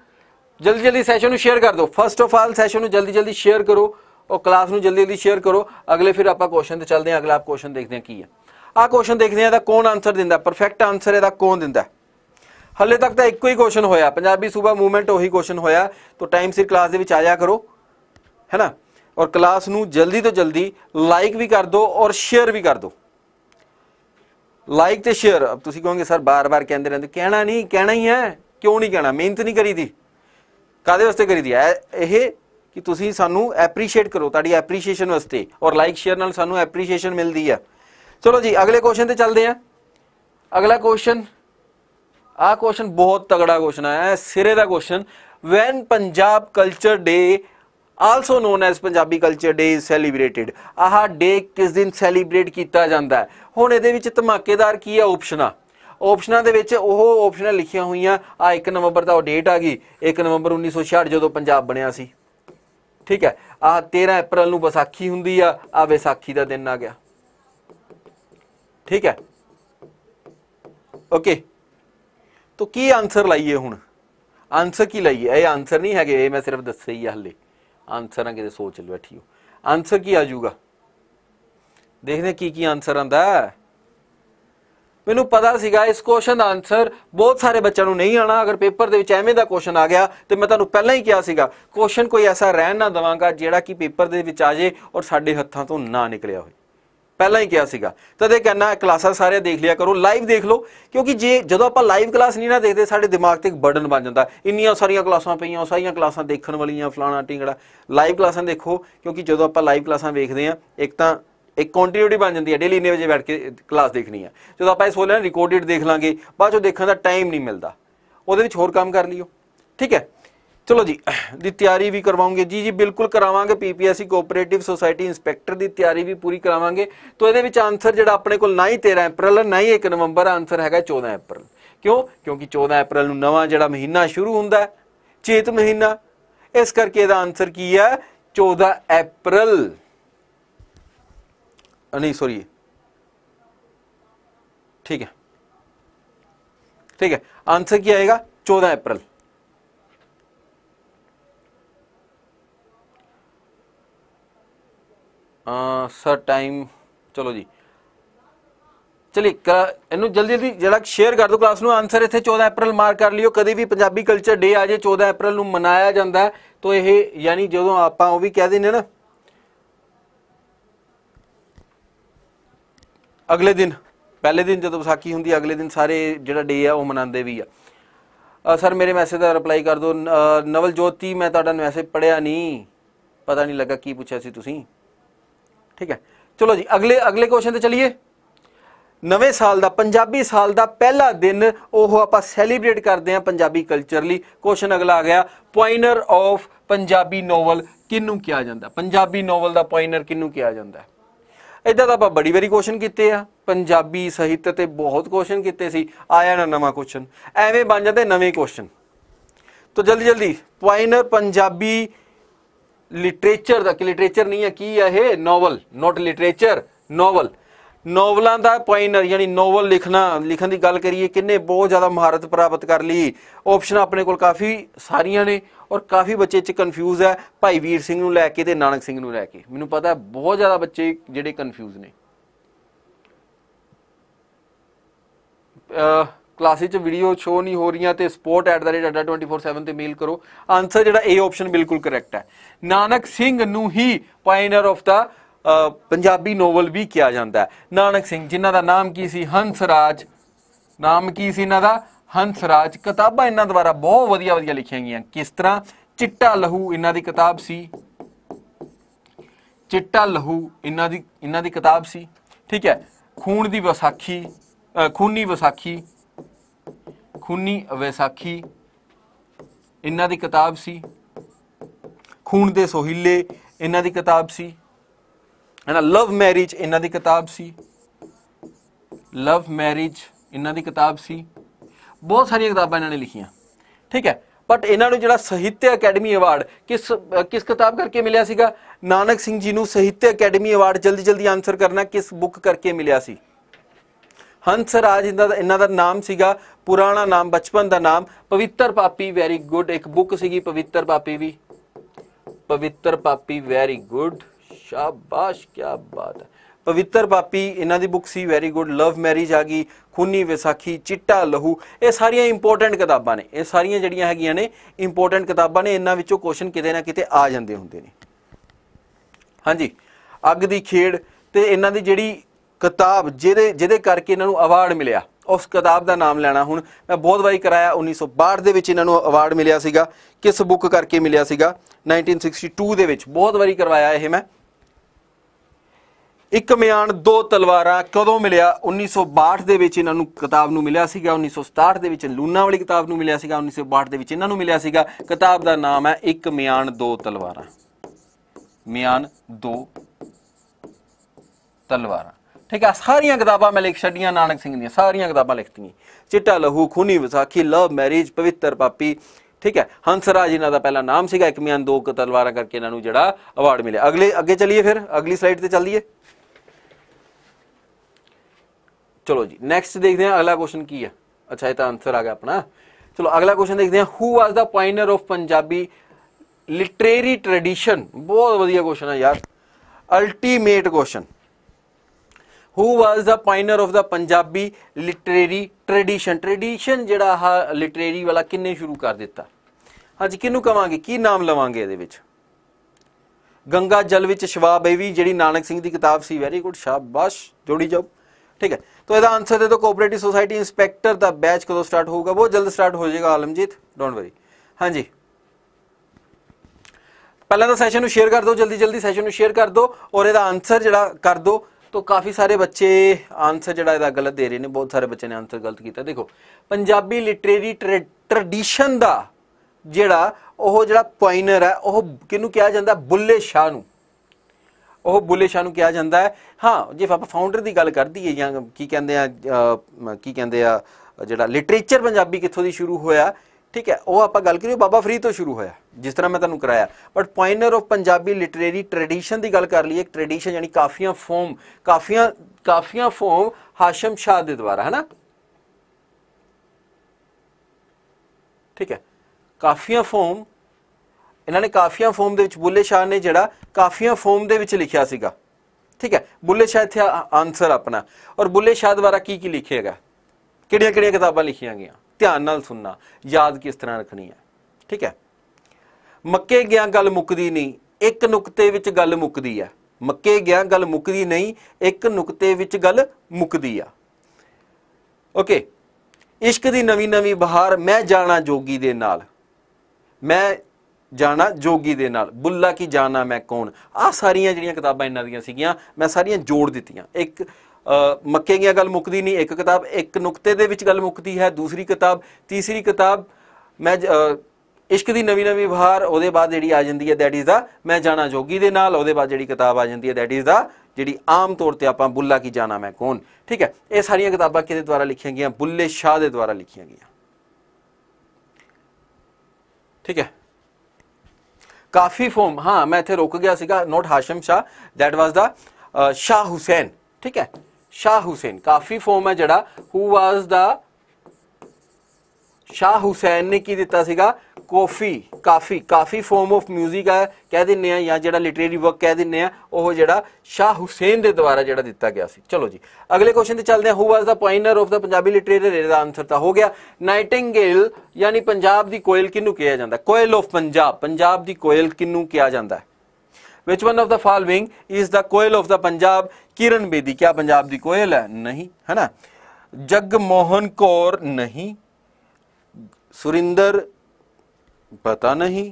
ਜਲਦੀ ਜਲਦੀ ਸੈਸ਼ਨ ਨੂੰ ਸ਼ੇਅਰ ਕਰ ਦਿਓ ਫਸਟ ਆਫ ਆਲ ਸੈਸ਼ਨ ਨੂੰ ਜਲਦੀ ਜਲਦੀ ਸ਼ੇਅਰ ਕਰੋ ਔਰ ਕਲਾਸ ਨੂੰ ਜਲਦੀ ਜਲਦੀ ਸ਼ੇਅਰ ਕਰੋ ਅਗਲੇ ਫਿਰ ਆਪਾਂ ਕੁਐਸਚਨ ਤੇ ਚੱਲਦੇ ਹਾਂ ਅਗਲਾ ਆਪ ਕੁਐਸਚਨ ਦੇਖਦੇ ਹਾਂ ਕੀ ਹੈ ਆ ਕੁਐਸਚਨ ਦੇਖਦੇ ਹਾਂ ਇਹਦਾ ਕੌਣ ਆਨਸਰ ਦਿੰਦਾ ਪਰਫੈਕਟ ਆਨਸਰ ਇਹਦਾ ਕੌਣ ਦਿੰਦਾ ਹੱਲੇ ਤੱਕ ਤਾਂ ਇੱਕੋ ਹੀ ਕੁਐਸਚਨ ਹੋਇਆ ਪੰਜਾਬੀ ਸੂਬਾ ਮੂਵਮੈਂਟ ਉਹੀ ਕੁਐਸਚਨ ਹੋਇਆ ਤਾਂ ਟਾਈਮ ਸਿਰ ਕਲਾਸ ਦੇ ਵਿੱਚ ਆਇਆ ਕਰੋ ਹੈਨਾ ਔਰ ਕਲਾਸ ਨੂੰ ਜਲਦੀ ਤੋਂ ਜਲਦੀ ਲਾਈਕ ਵੀ ਕਰ ਦਿਓ ਔਰ ਸ਼ੇਅਰ ਵੀ ਕਰ ਦਿਓ ਲਾਈਕ ਤੇ ਸ਼ੇਅਰ ਤੁਸੀਂ ਕਹੋਗੇ ਸਰ ਬਾਰ-ਬਾਰ ਕਹਿੰਦੇ ਰਹਿੰਦੇ ਕਹਿਣਾ ਨਹੀਂ ਕਹਿਣਾ ਹੀ ਹੈ ਕਿਉਂ ਨਹੀਂ ਕਹਿਣਾ ਮਿਹਨਤ ਨਹੀਂ ਕਰੀ ਦੀ ਕਾਦੇ ਵਾਸਤੇ ਕਰੀ ਦੀ ਇਹ ਕਿ ਤੁਸੀਂ ਸਾਨੂੰ ਐਪਰੀਸ਼ੀਏਟ ਕਰੋ ਤੁਹਾਡੀ ਐਪਰੀਸ਼ੀਏਸ਼ਨ ਵਾਸਤੇ ਔਰ ਲਾਈਕ ਸ਼ੇਅਰ ਨਾਲ ਸਾਨੂੰ ਐਪਰੀਸ਼ੀਏਸ਼ਨ ਮਿਲਦੀ ਹੈ ਚਲੋ ਜੀ ਅਗਲੇ ਕੁਐਸਚਨ ਤੇ ਚੱਲਦੇ ਹਾਂ ਅਗਲਾ ਕੁਐਸਚਨ ਆ ਕੁਐਸਚਨ ਬਹੁਤ ਤਗੜਾ ਕੁਐਸਚਨ ਹੈ ਸਿਰੇ ਦਾ question when Punjab culture day also known as Punjabi culture day is celebrated ਆਹ ਡੇ ਕਿਸ ਦਿਨ ਸੈਲੀਬ੍ਰੇਟ ਕੀਤਾ ਜਾਂਦਾ ਹੈ ਹੁਣ ਇਹਦੇ ਵਿੱਚ ਧਮਾਕੇਦਾਰ ਕੀ ਹੈ ਆਪਸ਼ਨਾਂ ਆਪਸ਼ਨਾਂ ਦੇ ਵਿੱਚ ਉਹ ਆਪਸ਼ਨਾਂ ਲਿਖੀਆਂ ਹੋਈਆਂ ਆ 1 ਨਵੰਬਰ ਦਾ ਉਹ ਡੇਟ ਆ ਗਈ 1 ਨਵੰਬਰ 1966 ਜਦੋਂ ਪੰਜਾਬ ਬਣਿਆ ਸੀ ਠੀਕ ਹੈ ਆ 13 ਅਪ੍ਰੈਲ ਨੂੰ ਵਿਸਾਖੀ ਹੁੰਦੀ ਆ ਆ ਵਿਸਾਖੀ ਦਾ ਦਿਨ ਆ ਗਿਆ ਠੀਕ ਹੈ ਓਕੇ ਤਾਂ ਕੀ ਆਨਸਰ ਲਾਈਏ ਹੁਣ ਆਨਸਰ ਕੀ ਲਾਈਏ ਇਹ ਆਨਸਰ ਨਹੀਂ ਹੈਗੇ ਇਹ ਮੈਂ ਸਿਰਫ ਦੱਸਿਆ ਹੀ ਆ ਹੱਲੇ ਆਨਸਰ ਆ ਕਿਤੇ ਸੋਚ ਬੈਠੀ ਹੋ ਆਨਸਰ ਕੀ ਆ ਜਾਊਗਾ ਦੇਖਦੇ ਕੀ ਕੀ ਆਨਸਰ ਆਂਦਾ ਮੈਨੂੰ ਪਤਾ ਸੀਗਾ ਇਸ ਕੁਐਸਚਨ ਦਾ ਆਨਸਰ ਬਹੁਤ ਸਾਰੇ ਬੱਚਿਆਂ ਨੂੰ ਨਹੀਂ ਆਣਾ ਅਗਰ ਪੇਪਰ ਦੇ ਵਿੱਚ ਐਵੇਂ ਦਾ ਕੁਐਸਚਨ ਆ ਗਿਆ ਤੇ ਮੈਂ ਤੁਹਾਨੂੰ ਪਹਿਲਾਂ ਹੀ ਕਿਹਾ ਸੀਗਾ ਕੁਐਸਚਨ ਕੋਈ ਐਸਾ ਰਹਿਣ ਨਾ ਦਵਾਂਗਾ ਜਿਹੜਾ ਕਿ ਪੇਪਰ ਦੇ ਵਿੱਚ ਆ ਜੇ ਔਰ ਸਾਡੇ ਹੱਥਾਂ ਤੋਂ ਨਾ ਨਿਕਲਿਆ ਹੋਵੇ ਪਹਿਲਾਂ ਹੀ ਕਿਹਾ ਸੀਗਾ ਤਦ ਇਹ ਕਹਿੰਨਾ ਕਲਾਸਾਂ ਸਾਰੇ ਦੇਖ ਲਿਆ ਕਰੋ ਲਾਈਵ ਦੇਖ ਲਓ ਕਿਉਂਕਿ ਜੇ ਜਦੋਂ ਆਪਾਂ ਲਾਈਵ ਕਲਾਸ ਨਹੀਂ ਨਾ ਦੇਖਦੇ ਸਾਡੇ ਦਿਮਾਗ ਤੇ ਇੱਕ ਬਰਡਨ ਬਣ ਜਾਂਦਾ ਇੰਨੀਆਂ ਸਾਰੀਆਂ ਕਲਾਸਾਂ ਪਈਆਂ ਸਾਰੀਆਂ ਕਲਾਸਾਂ ਦੇਖਣ ਵਾਲੀਆਂ ਫਲਾਣਾ ਟਿੰਗੜਾ ਲਾਈਵ ਕਲਾਸਾਂ ਦੇਖੋ ਕਿਉਂਕਿ ਜਦੋਂ ਆਪਾਂ ਲਾਈਵ ਕਲਾਸਾਂ ਵੇਖਦੇ ਆ ਇੱਕ ਤਾਂ ਇੱਕ ਕੰਟੀਨਿਊਟੀ ਬਣ ਜਾਂਦੀ ਹੈ ਡੇਲੀ 9 ਵਜੇ ਬੈਠ ਕੇ ਕਲਾਸ ਦੇਖਣੀ ਆ ਜਦੋਂ ਆਪਾਂ ਇਹ ਸੋਚ ਲੈਣ ਰਿਕਾਰਡਡ ਦੇਖ ਲਾਂਗੇ ਬਾਅਦ ਚੋਂ ਦੇਖਣ ਦਾ ਟਾਈਮ ਨਹੀਂ ਮਿਲਦਾ ਉਹਦੇ ਵਿੱਚ ਹੋਰ ਕੰਮ ਕਰ ਲਿਓ ਠੀਕ ਹੈ ਚਲੋ ਜੀ ਦੀ ਤਿਆਰੀ ਵੀ ਕਰਵਾਉਂਗੇ ਜੀ ਜੀ ਬਿਲਕੁਲ ਕਰਾਵਾਂਗੇ ਪੀਪੀਐਸਸੀ ਕੋਆਪਰੇਟਿਵ ਸੁਸਾਇਟੀ ਇਨਸਪੈਕਟਰ ਦੀ ਤਿਆਰੀ ਵੀ ਪੂਰੀ ਕਰਾਵਾਂਗੇ ਤੋਂ ਇਹਦੇ ਵਿੱਚ ਆਨਸਰ ਜਿਹੜਾ ਆਪਣੇ ਕੋਲ ਨਾ ਹੀ 13 ਅਪ੍ਰੈਲ ਨਾ ਹੀ 1 ਨਵੰਬਰ ਆਨਸਰ ਹੈਗਾ 14 ਅਪ੍ਰੈਲ ਕਿਉਂ ਕਿਉਂਕਿ 14 ਅਪ੍ਰੈਲ ਨੂੰ ਨਵਾਂ ਜਿਹੜਾ ਮਹੀਨਾ ਸ਼ੁਰੂ ਹੁੰਦਾ ਚੇਤ ਮਹੀਨਾ ਇਸ ਕਰਕੇ ਇਹਦਾ ਆਨਸਰ ਕੀ ਹੈ 14 ਅਪ੍ਰੈਲ ਨਹੀਂ ਸੌਰੀ ਠੀਕ ਹੈ ਠੀਕ ਹੈ ਆਨਸਰ ਕੀ ਆਏਗਾ 14 ਅਪ੍ਰੈਲ ਸਰ ਟਾਈਮ ਚਲੋ ਜੀ ਚਲੀ ਇਹਨੂੰ ਜਲਦੀ ਜਲਦੀ ਜਿਹੜਾ ਸ਼ੇਅਰ ਕਰ ਦਿਓ ਕਲਾਸ ਨੂੰ ਆਨਸਰ ਇੱਥੇ 14 ਅਪ੍ਰੈਲ ਮਾਰਕ ਕਰ ਲਿਓ ਕਦੇ ਵੀ ਪੰਜਾਬੀ ਕਲਚਰ ਡੇ ਆ ਜੇ 14 ਅਪ੍ਰੈਲ ਨੂੰ ਮਨਾਇਆ ਜਾਂਦਾ ਤਾਂ ਇਹ ਯਾਨੀ ਜਦੋਂ ਆਪਾਂ ਉਹ ਵੀ ਕਹਿ ਦਿੰਨੇ ਨਾ ਅਗਲੇ ਦਿਨ ਪਹਿਲੇ ਦਿਨ ਜਦੋਂ ਵਿਸਾਖੀ ਹੁੰਦੀ ਹੈ ਅਗਲੇ ਦਿਨ ਸਾਰੇ ਜਿਹੜਾ ਡੇ ਆ ਉਹ ਮਨਾਉਂਦੇ ਵੀ ਆ ਸਰ ਮੇਰੇ ਮੈਸੇਜ ਦਾ ਰਿਪਲਾਈ ਕਰ ਦਿਓ ਨਵਲ ਜੋਤੀ ਮੈਂ ਤੁਹਾਡਾ ਮੈਸੇਜ ਪੜਿਆ ਨਹੀਂ ਪਤਾ ਨਹੀਂ ਲੱਗਾ ਕੀ ਪੁੱਛਿਆ ਸੀ ਤੁਸੀਂ ਠੀਕ ਹੈ ਚਲੋ ਜੀ ਅਗਲੇ ਅਗਲੇ ਕੁਐਸਚਨ ਤੇ ਚਲਿਏ ਨਵੇਂ ਸਾਲ ਦਾ ਪੰਜਾਬੀ ਸਾਲ ਦਾ ਪਹਿਲਾ ਦਿਨ ਉਹ ਆਪਾਂ ਸੈਲੀਬ੍ਰੇਟ ਕਰਦੇ ਆ ਪੰਜਾਬੀ ਕਲਚਰਲੀ ਕੁਐਸਚਨ ਅਗਲਾ ਆ ਗਿਆ ਪੁਆਇਨਰ ਆਫ ਪੰਜਾਬੀ ਨੋਵਲ ਕਿੰਨੂੰ ਕਿਹਾ ਜਾਂਦਾ ਪੰਜਾਬੀ ਨੋਵਲ ਦਾ ਪੁਆਇਨਰ ਕਿੰਨੂੰ ਕਿਹਾ ਜਾਂਦਾ ਇਦਾਂ ਦਾ ਆਪਾਂ ਬੜੀ ਵਾਰੀ ਕੁਐਸਚਨ ਕੀਤੇ ਆ ਪੰਜਾਬੀ ਸਾਹਿਤ ਤੇ ਬਹੁਤ ਕੁਐਸਚਨ ਕੀਤੇ ਸੀ ਆਇਆ ਨਾ ਨਵਾਂ ਕੁਐਸਚਨ ਐਵੇਂ ਬਣ ਜਾਂਦੇ ਨਵੇਂ ਕੁਐਸਚਨ ਤੋ ਜਲਦੀ ਜਲਦੀ ਪੁਆਇਨਰ ਪੰਜਾਬੀ ਲਿਟਰੇਚਰ ਦਾ ਕਿ ਲਿਟਰੇਚਰ ਨਹੀਂ ਹੈ ਕੀ ਹੈ ਇਹ ਨੋਵਲ ਨਾਟ ਲਿਟਰੇਚਰ ਨੋਵਲ ਨੋਵਲਾਂ ਦਾ ਪਾਇਨਰ ਯਾਨੀ ਨੋਵਲ ਲਿਖਣਾ ਲਿਖਣ ਦੀ ਗੱਲ ਕਰੀਏ ਕਿੰਨੇ ਬਹੁਤ ਜ਼ਿਆਦਾ ਮਹਾਰਤ ਪ੍ਰਾਪਤ ਕਰ ਲਈ ਆਪਸ਼ਨ ਆਪਣੇ ਕੋਲ ਕਾਫੀ ਸਾਰੀਆਂ ਨੇ ਔਰ ਕਾਫੀ ਬੱਚੇ ਚ ਕਨਫਿਊਜ਼ ਹੈ ਭਾਈ ਵੀਰ ਸਿੰਘ ਨੂੰ ਲੈ ਕੇ ਤੇ ਨਾਨਕ ਸਿੰਘ ਨੂੰ ਲੈ ਕੇ ਮੈਨੂੰ ਪਤਾ ਬਹੁਤ ਜ਼ਿਆਦਾ ਬੱਚੇ ਜਿਹੜੇ ਕਨਫਿਊਜ਼ ਨੇ ਕਲਾਸਿਸ 'ਚ ਵੀਡੀਓ ਸ਼ੋ ਨਹੀਂ ਹੋ ਰਹੀਆਂ ਤੇ sport@adda247 ਤੇ ਮੇਲ ਕਰੋ ਆਨਸਰ ਜਿਹੜਾ A ਆਪਸ਼ਨ ਬਿਲਕੁਲ ਕਰੈਕਟ ਹੈ ਨਾਨਕ ਸਿੰਘ ਨੂੰ ਹੀ pioneer of the Punjabi novel ਵੀ ਕਿਹਾ ਜਾਂਦਾ ਹੈ ਨਾਨਕ ਸਿੰਘ ਜਿਨ੍ਹਾਂ ਦਾ ਨਾਮ ਕੀ ਸੀ ਹੰਸ ਰਾਜ ਨਾਮ ਕੀ ਸੀ ਇਹਨਾਂ ਦਾ ਹੰਸ ਰਾਜ ਕਿਤਾਬਾਂ ਇਹਨਾਂ ਦੁਆਰਾ ਬਹੁਤ ਵਧੀਆ ਵਧੀਆ ਲਿਖੀਆਂ ਗਈਆਂ ਕਿਸ ਤਰ੍ਹਾਂ ਚਿੱਟਾ ਲਹੂ ਇਹਨਾਂ ਦੀ ਕਿਤਾਬ ਸੀ ਚਿੱਟਾ ਲਹੂ ਇਹਨਾਂ ਦੀ ਇਹਨਾਂ ਦੀ ਕਿਤਾਬ ਸੀ ਠੀਕ ਹੈ ਖੂਨ ਦੀ ਵਿਸਾਖੀ ਖੂਨੀ ਵਿਸਾਖੀ ਖੂਨੀ ਵਿਸਾਖੀ ਇਹਨਾਂ ਦੀ ਕਿਤਾਬ ਸੀ ਖੂਨ ਦੇ ਸੋਹਿਲੇ ਇਹਨਾਂ ਦੀ ਕਿਤਾਬ ਸੀ ਹਨਾ ਲਵ ਮੈਰਿਜ ਇਹਨਾਂ ਦੀ ਕਿਤਾਬ ਸੀ ਲਵ ਮੈਰਿਜ ਇਹਨਾਂ ਦੀ ਕਿਤਾਬ ਸੀ ਬਹੁਤ ਸਾਰੀਆਂ ਕਿਤਾਬਾਂ ਇਹਨਾਂ ਨੇ ਲਿਖੀਆਂ ਠੀਕ ਹੈ ਬਟ ਇਹਨਾਂ ਨੂੰ ਜਿਹੜਾ ਸਾਹਿਤਯ ਅਕੈਡਮੀ ਅਵਾਰਡ ਕਿਸ ਕਿਸ ਕਿਤਾਬ ਕਰਕੇ ਮਿਲਿਆ ਸੀਗਾ ਨਾਨਕ ਸਿੰਘ ਜੀ ਨੂੰ ਸਾਹਿਤਯ ਅਕੈਡਮੀ ਅਵਾਰਡ ਜਲਦੀ ਜਲਦੀ ਆਨਸਰ ਕਰਨਾ ਕਿਸ ਬੁੱਕ ਕਰਕੇ ਮਿਲਿਆ ਸੀ ਹੰਸ ਰਾਜ ਇਹਨਾਂ ਦਾ ਇਹਨਾਂ ਦਾ ਨਾਮ ਸੀਗਾ ਪੁਰਾਣਾ ਨਾਮ ਬਚਪਨ ਦਾ ਨਾਮ ਪਵਿੱਤਰ ਪਾਪੀ ਵੈਰੀ ਗੁੱਡ ਇੱਕ ਬੁੱਕ ਸੀਗੀ ਪਵਿੱਤਰ ਪਾਪੀ ਵੀ ਪਵਿੱਤਰ ਪਾਪੀ ਵੈਰੀ ਗੁੱਡ ਸ਼ਾਬਾਸ਼ ਕੀ ਬਾਤ ਹੈ ਪਵਿੱਤਰ ਪਾਪੀ ਇਹਨਾਂ ਦੀ ਬੁੱਕ ਸੀ ਵੈਰੀ ਗੁੱਡ ਲਵ ਮੈਰਿਜ ਆ ਗਈ ਖੂਨੀ ਵਿਸਾਖੀ ਚਿੱਟਾ ਲਹੂ ਇਹ ਸਾਰੀਆਂ ਇੰਪੋਰਟੈਂਟ ਕਿਤਾਬਾਂ ਨੇ ਇਹ ਸਾਰੀਆਂ ਜਿਹੜੀਆਂ ਹੈਗੀਆਂ ਨੇ ਇੰਪੋਰਟੈਂਟ ਕਿਤਾਬਾਂ ਨੇ ਇਹਨਾਂ ਵਿੱਚੋਂ ਕੁਐਸਚਨ ਕਿਤੇ ਨਾ ਕਿਤੇ ਆ ਜਾਂਦੇ ਹੁੰਦੇ ਨੇ ਹਾਂਜੀ ਅੱਗ ਦੀ ਖੇੜ ਤੇ ਇਹਨਾਂ ਦੀ ਜਿਹੜੀ ਕਿਤਾਬ ਜਿਹਦੇ ਜਿਹਦੇ ਕਰਕੇ ਇਹਨਾਂ ਨੂੰ ਅਵਾਰਡ ਮਿਲਿਆ ਉਸ ਕਿਤਾਬ ਦਾ ਨਾਮ ਲੈਣਾ ਹੁਣ ਮੈਂ ਬਹੁਤ ਵਾਰੀ ਕਰਾਇਆ 1962 ਦੇ ਵਿੱਚ ਇਹਨਾਂ ਨੂੰ ਅਵਾਰਡ ਮਿਲਿਆ ਸੀਗਾ ਕਿਸ ਬੁੱਕ ਕਰਕੇ ਮਿਲਿਆ ਸੀਗਾ 1962 ਦੇ ਵਿੱਚ ਬਹੁਤ ਵਾਰੀ ਕਰਵਾਇਆ ਇਹ ਮੈਂ ਇੱਕ ਮਿਆਨ ਦੋ ਤਲਵਾਰਾਂ ਕਦੋਂ ਮਿਲਿਆ 1962 ਦੇ ਵਿੱਚ ਇਹਨਾਂ ਨੂੰ ਕਿਤਾਬ ਨੂੰ ਮਿਲਿਆ ਸੀਗਾ 1967 ਦੇ ਵਿੱਚ ਲੂਨਾ ਵਾਲੀ ਕਿਤਾਬ ਨੂੰ ਮਿਲਿਆ ਸੀਗਾ 1962 ਦੇ ਵਿੱਚ ਇਹਨਾਂ ਨੂੰ ਮਿਲਿਆ ਸੀਗਾ ਕਿਤਾਬ ਦਾ ਨਾਮ ਹੈ ਇੱਕ ਮਿਆਨ ਦੋ ਤਲਵਾਰਾਂ ਮਿਆਨ ਦੋ ਤਲਵਾਰਾਂ ਠੀਕ ਆ ਸਾਰੀਆਂ ਕਿਤਾਬਾਂ ਮੈਂ ਲਿਖ ਛੱਡੀਆਂ ਨਾਨਕ ਸਿੰਘ ਦੀਆਂ ਸਾਰੀਆਂ ਕਿਤਾਬਾਂ ਲਿਖਤੀਆਂ ਚਿੱਟਾ ਲਹੂ ਖੂਨੀ ਵਿਸਾਖੀ ਲਵ ਮੈਰਿਜ ਪਵਿੱਤਰ ਪਾਪੀ ਠੀਕ ਹੈ ਹੰਸਰਾਜ ਇਹਨਾਂ ਦਾ ਪਹਿਲਾ ਨਾਮ ਸੀਗਾ ਇੱਕ ਮਿਆਂ ਦੋ ਕਤਲਵਾਰਾ ਕਰਕੇ ਇਹਨਾਂ ਨੂੰ ਜਿਹੜਾ ਅਵਾਰਡ ਮਿਲਿਆ ਅਗਲੇ ਅੱਗੇ ਚੱਲੀਏ ਫਿਰ ਅਗਲੀ ਸਲਾਈਡ ਤੇ ਚੱਲੀਏ ਚਲੋ ਜੀ ਨੈਕਸਟ ਦੇਖਦੇ ਹਾਂ ਅਗਲਾ ਕੁਐਸਚਨ ਕੀ ਹੈ ਅੱਛਾ ਇਹ ਤਾਂ ਆਨਸਰ ਆ ਗਿਆ ਆਪਣਾ ਚਲੋ ਅਗਲਾ ਕੁਐਸਚਨ ਦੇਖਦੇ ਹਾਂ who was the pioneer of Punjabi literary tradition ਬਹੁਤ ਵਧੀਆ ਕੁਐਸਚਨ ਹੈ ਯਾਰ ultimate question who was the pioneer of the punjabi literary tradition tradition ਜਿਹੜਾ ਆ ਲਿਟਰੇਰੀ ਵਾਲਾ ਕਿੰਨੇ ਸ਼ੁਰੂ ਕਰ ਦਿੱਤਾ ਅੱਜ ਕਿਹਨੂੰ ਕਵਾਂਗੇ ਕੀ ਨਾਮ ਲਵਾਂਗੇ ਇਹਦੇ ਵਿੱਚ ਗੰਗਾ ਜਲ ਵਿੱਚ ਸ਼ਵਾਬ ਇਹ ਵੀ ਜਿਹੜੀ ਨਾਨਕ ਸਿੰਘ ਦੀ ਕਿਤਾਬ ਸੀ ਵੈਰੀ ਗੁੱਡ ਸ਼ਾਬਾਸ਼ ਜੋੜੀ ਜਾਓ ਠੀਕ ਹੈ ਤਾਂ ਇਹਦਾ ਆਨਸਰ ਦੇ ਦਿਓ ਕੋਆਪਰੇਟਿਵ ਸੁਸਾਇਟੀ ਇਨਸਪੈਕਟਰ ਦਾ ਬੈਚ ਕਦੋਂ ਸਟਾਰਟ ਹੋਊਗਾ ਬਹੁਤ ਜਲਦ ਸਟਾਰਟ ਹੋ ਜਾਏਗਾ ਆਲਮਜੀਤ ਡੋਨਟ ਵਰੀ ਹਾਂਜੀ ਪਹਿਲਾਂ ਤਾਂ ਸੈਸ਼ਨ ਨੂੰ ਸ਼ੇਅਰ ਕਰ ਦਿਓ ਜਲਦੀ ਜਲਦੀ ਸੈਸ਼ਨ ਨੂੰ ਸ਼ੇਅਰ ਕਰ ਦਿਓ ਔਰ ਇਹਦਾ ਆਨਸਰ ਜਿਹੜਾ ਕਰ ਦਿਓ ਤੋ ਕਾਫੀ ਸਾਰੇ ਬੱਚੇ ਆਨਸਰ ਜਿਹੜਾ ਇਹਦਾ ਗਲਤ ਦੇ ਰਹੇ ਨੇ ਬਹੁਤ ਸਾਰੇ ਬੱਚੇ ਨੇ ਆਨਸਰ ਗਲਤ ਕੀਤਾ ਦੇਖੋ ਪੰਜਾਬੀ ਲਿਟਰੇਰੀ ਟ੍ਰੈਡੀਸ਼ਨ ਦਾ ਜਿਹੜਾ ਉਹ ਜਿਹੜਾ ਪੁਆਇਨਰ ਹੈ ਉਹ ਕਿਹਨੂੰ ਕਿਹਾ ਜਾਂਦਾ ਬੁੱਲੇ ਸ਼ਾਹ ਨੂੰ ਉਹ ਬੁੱਲੇ ਸ਼ਾਹ ਨੂੰ ਕਿਹਾ ਜਾਂਦਾ ਹੈ ਹਾਂ ਜੇ ਆਪਾਂ ਫਾਊਂਡਰ ਦੀ ਗੱਲ ਕਰਦੀ ਹੈ ਜਾਂ ਕੀ ਕਹਿੰਦੇ ਆ ਕੀ ਕਹਿੰਦੇ ਆ ਜਿਹੜਾ ਲਿਟਰੇਚਰ ਪੰਜਾਬੀ ਕਿੱਥੋਂ ਦੀ ਸ਼ੁਰੂ ਹੋਇਆ ਠੀਕ ਹੈ ਉਹ ਆਪਾਂ ਗੱਲ ਕਰੀਏ ਬਾਬਾ ਫਰੀਦ ਤੋਂ ਸ਼ੁਰੂ ਹੋਇਆ ਜਿਸ ਤਰ੍ਹਾਂ ਮੈਂ ਤੁਹਾਨੂੰ ਕਰਾਇਆ but pioneer of Punjabi literary tradition ਦੀ ਗੱਲ ਕਰ ਲਈਏ ਇੱਕ ਟ੍ਰੈਡੀਸ਼ਨ ਯਾਨੀ ਕਾਫੀਆਂ ਫੋਮ ਕਾਫੀਆਂ ਕਾਫੀਆਂ ਫੋਮ ਹਾਸ਼ਮ ਸ਼ਾਹ ਦੇ ਦੁਆਰਾ ਹੈ ਨਾ ਠੀਕ ਹੈ ਕਾਫੀਆਂ ਫੋਮ ਇਹਨਾਂ ਨੇ ਕਾਫੀਆਂ ਫੋਮ ਦੇ ਵਿੱਚ ਬੁੱਲੇ ਸ਼ਾਹ ਨੇ ਜਿਹੜਾ ਕਾਫੀਆਂ ਫੋਮ ਦੇ ਵਿੱਚ ਲਿਖਿਆ ਸੀਗਾ ਠੀਕ ਹੈ ਬੁੱਲੇ ਸ਼ਾਹ ਇੱਥੇ ਆਨਸਰ ਆਪਣਾ ਔਰ ਬੁੱਲੇ ਸ਼ਾਹ ਦੁਆਰਾ ਕੀ ਕੀ ਲਿਖੇਗਾ ਕਿਹੜੀਆਂ ਕਿਹੜੀਆਂ ਕਿਤਾਬਾਂ ਲਿਖੀਆਂ ਗਈਆਂ ਧਿਆਨ ਨਾਲ ਸੁਣਨਾ ਯਾਦ ਕਿਸ ਤਰ੍ਹਾਂ ਰੱਖਣੀ ਹੈ ਠੀਕ ਹੈ ਮੱਕੇ ਗਿਆ ਗੱਲ ਮੁੱਕਦੀ ਨਹੀਂ ਇੱਕ ਨੁਕਤੇ ਵਿੱਚ ਗੱਲ ਮੁੱਕਦੀ ਹੈ ਮੱਕੇ ਗਿਆ ਗੱਲ ਮੁੱਕਦੀ ਨਹੀਂ ਇੱਕ ਨੁਕਤੇ ਵਿੱਚ ਗੱਲ ਮੁੱਕਦੀ ਆ ਓਕੇ ਇਸ਼ਕ ਦੀ ਨਵੀਂ ਨਵੀਂ ਬਹਾਰ ਮੈਂ ਜਾਣਾ ਜੋਗੀ ਦੇ ਨਾਲ ਮੈਂ ਜਾਣਾ ਜੋਗੀ ਦੇ ਨਾਲ ਬੁੱਲਾ ਕੀ ਜਾਣਾ ਮੈਂ ਕੌਣ ਆ ਸਾਰੀਆਂ ਜਿਹੜੀਆਂ ਕਿਤਾਬਾਂ ਇਹਨਾਂ ਦੀਆਂ ਸੀਗੀਆਂ ਮੈਂ ਸਾਰੀਆਂ ਜੋੜ ਦਿੱਤੀਆਂ ਇੱਕ ਮੱਕੇ ਦੀਆਂ ਗੱਲ ਮੁੱਕਦੀ ਨਹੀਂ ਇੱਕ ਕਿਤਾਬ ਇੱਕ ਨੁਕਤੇ ਦੇ ਵਿੱਚ ਗੱਲ ਮੁੱਕਦੀ ਹੈ ਦੂਸਰੀ ਕਿਤਾਬ ਤੀਸਰੀ ਕਿਤਾਬ ਮੈਂ ਇਸ਼ਕ ਦੀ ਨਵੀਂ ਨਵੀਂ ਬਹਾਰ ਉਹਦੇ ਬਾਅਦ ਜਿਹੜੀ ਆ ਜਾਂਦੀ ਹੈ ਦੈਟ ਇਜ਼ ਦਾ ਮੈਂ ਜਾਣਾ ਜੋਗੀ ਦੇ ਨਾਲ ਉਹਦੇ ਬਾਅਦ ਜਿਹੜੀ ਕਿਤਾਬ ਆ ਜਾਂਦੀ ਹੈ ਦੈਟ ਇਜ਼ ਦਾ ਜਿਹੜੀ ਆਮ ਤੌਰ ਤੇ ਆਪਾਂ ਬੁੱਲਾ ਕੀ ਜਾਣਾ ਮੈਂ ਕੌਣ ਠੀਕ ਹੈ ਇਹ ਸਾਰੀਆਂ ਕਿਤਾਬਾਂ ਕਿਹਦੇ ਦੁਆਰਾ ਲਿਖੀਆਂ ਗਈਆਂ ਬੁੱਲੇ ਸ਼ਾਹ ਦੇ ਦੁਆਰਾ ਲਿਖੀਆਂ ਗਈਆਂ ਠੀਕ ਹੈ ਕਾਫੀ ਫੋਮ ਹਾਂ ਮੈਂ ਇੱਥੇ ਰੁਕ ਗਿਆ ਸੀਗਾ note Hashim Shah that was the Shah Hussain ਠੀਕ ਹੈ ਸ਼ਾਹ ਹੁਸੈਨ ਕਾਫੀ ਫਾਰਮ ਹੈ ਜਿਹੜਾ ਹੂ ਵਾਸ ਦਾ ਸ਼ਾਹ ਹੁਸੈਨ ਨੇ ਕੀ ਦਿੱਤਾ ਸੀਗਾ ਕਾਫੀ ਕਾਫੀ ਕਾਫੀ ਫਾਰਮ ਆਫ 뮤직 ਹੈ ਕਹਿ ਦਿੰਨੇ ਆ ਜਾਂ ਜਿਹੜਾ ਲਿਟਰੇਰੀ ਵਰਕ ਕਹਿ ਦਿੰਨੇ ਆ ਉਹ ਜਿਹੜਾ ਸ਼ਾਹ ਹੁਸੈਨ ਦੇ ਦੁਆਰਾ ਜਿਹੜਾ ਦਿੱਤਾ ਗਿਆ ਸੀ ਚਲੋ ਜੀ ਅਗਲੇ ਕੁਐਸਚਨ ਤੇ ਚੱਲਦੇ ਆ who was the pioneer of the Punjabi literary ਦਾ ਆਨਸਰ ਤਾਂ ਹੋ ਗਿਆ ਨਾਈਟਿੰਗੇਲ ਯਾਨੀ ਪੰਜਾਬ ਦੀ ਕੋਇਲ ਕਿਹਨੂੰ ਕਿਹਾ ਜਾਂਦਾ ਕੋਇਲ ਆਫ ਪੰਜਾਬ ਪੰਜਾਬ ਦੀ ਕੋਇਲ ਕਿਹਨੂੰ ਕਿਹਾ ਜਾਂਦਾ which one of the following is the koel of the Punjab Kiran Bedi क्या पंजाब दी कोयल है ਨਹੀਂ ਹੈਨਾ ਮੋਹਨ ਕੌਰ ਨਹੀਂ सुरिंदर ਪਤਾ ਨਹੀਂ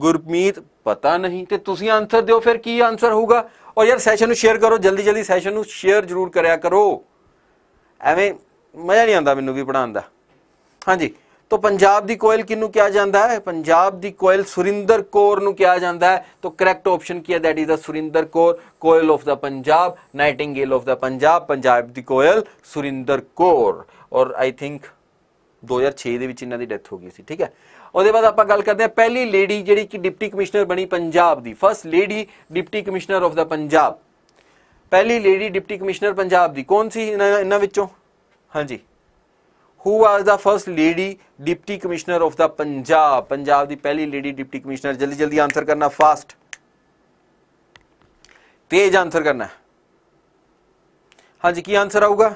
ਗੁਰਮੀਤ ਪਤਾ ਨਹੀਂ ਤੇ ਤੁਸੀਂ ਆਨਸਰ ਦਿਓ ਫਿਰ ਕੀ ਆਨਸਰ ਹੋਊਗਾ ਔਰ ਯਾਰ ਸੈਸ਼ਨ ਨੂੰ ਸ਼ੇਅਰ ਕਰੋ ਜਲਦੀ ਜਲਦੀ ਸੈਸ਼ਨ ਨੂੰ ਸ਼ੇਅਰ ਜ਼ਰੂਰ ਕਰਿਆ ਕਰੋ ਐਵੇਂ ਮਜ਼ਾ ਨਹੀਂ ਆਉਂਦਾ ਮੈਨੂੰ ਵੀ ਪੜਾਉਣ ਦਾ ਹਾਂਜੀ ਤੋ ਪੰਜਾਬ ਦੀ ਕੋਇਲ ਕਿਨੂੰ ਕਿਹਾ ਜਾਂਦਾ ਹੈ ਪੰਜਾਬ ਦੀ ਕੋਇਲ ਸੁਰਿੰਦਰ ਕੌਰ ਨੂੰ ਕਿਹਾ ਜਾਂਦਾ ਹੈ ਤੋ ਕਰੈਕਟ ਆਪਸ਼ਨ ਕੀ ਹੈ that is the Surinder Kaur koel of the Punjab nightingale of the Punjab Punjab ਦੀ ਕੋਇਲ Surinder Kaur or I think 2006 ਦੇ ਵਿੱਚ ਇਹਨਾਂ ਦੀ ਡੈਥ ਹੋ ਗਈ ਸੀ ਠੀਕ ਹੈ ਉਹਦੇ ਬਾਅਦ ਆਪਾਂ ਗੱਲ ਕਰਦੇ ਹਾਂ ਪਹਿਲੀ ਲੇਡੀ ਜਿਹੜੀ ਕਿ ਡਿਪਟੀ ਕਮਿਸ਼ਨਰ ਬਣੀ ਪੰਜਾਬ ਦੀ first lady deputy commissioner of the Punjab ਪਹਿਲੀ ਲੇਡੀ ਡਿਪਟੀ ਕਮਿਸ਼ਨਰ ਪੰਜਾਬ ਦੀ ਕੌਣ ਸੀ ਇਹਨਾਂ ਵਿੱਚੋਂ ਹਾਂਜੀ who was the first lady deputy commissioner of the punjab punjab ਦੀ ਪਹਿਲੀ lady deputy commissioner ਜਲਦੀ ਜਲਦੀ ਆਨਸਰ ਕਰਨਾ ਫਾਸਟ ਤੇਜ਼ ਆਨਸਰ ਕਰਨਾ ਹਾਂਜੀ ਕੀ ਆਨਸਰ ਆਊਗਾ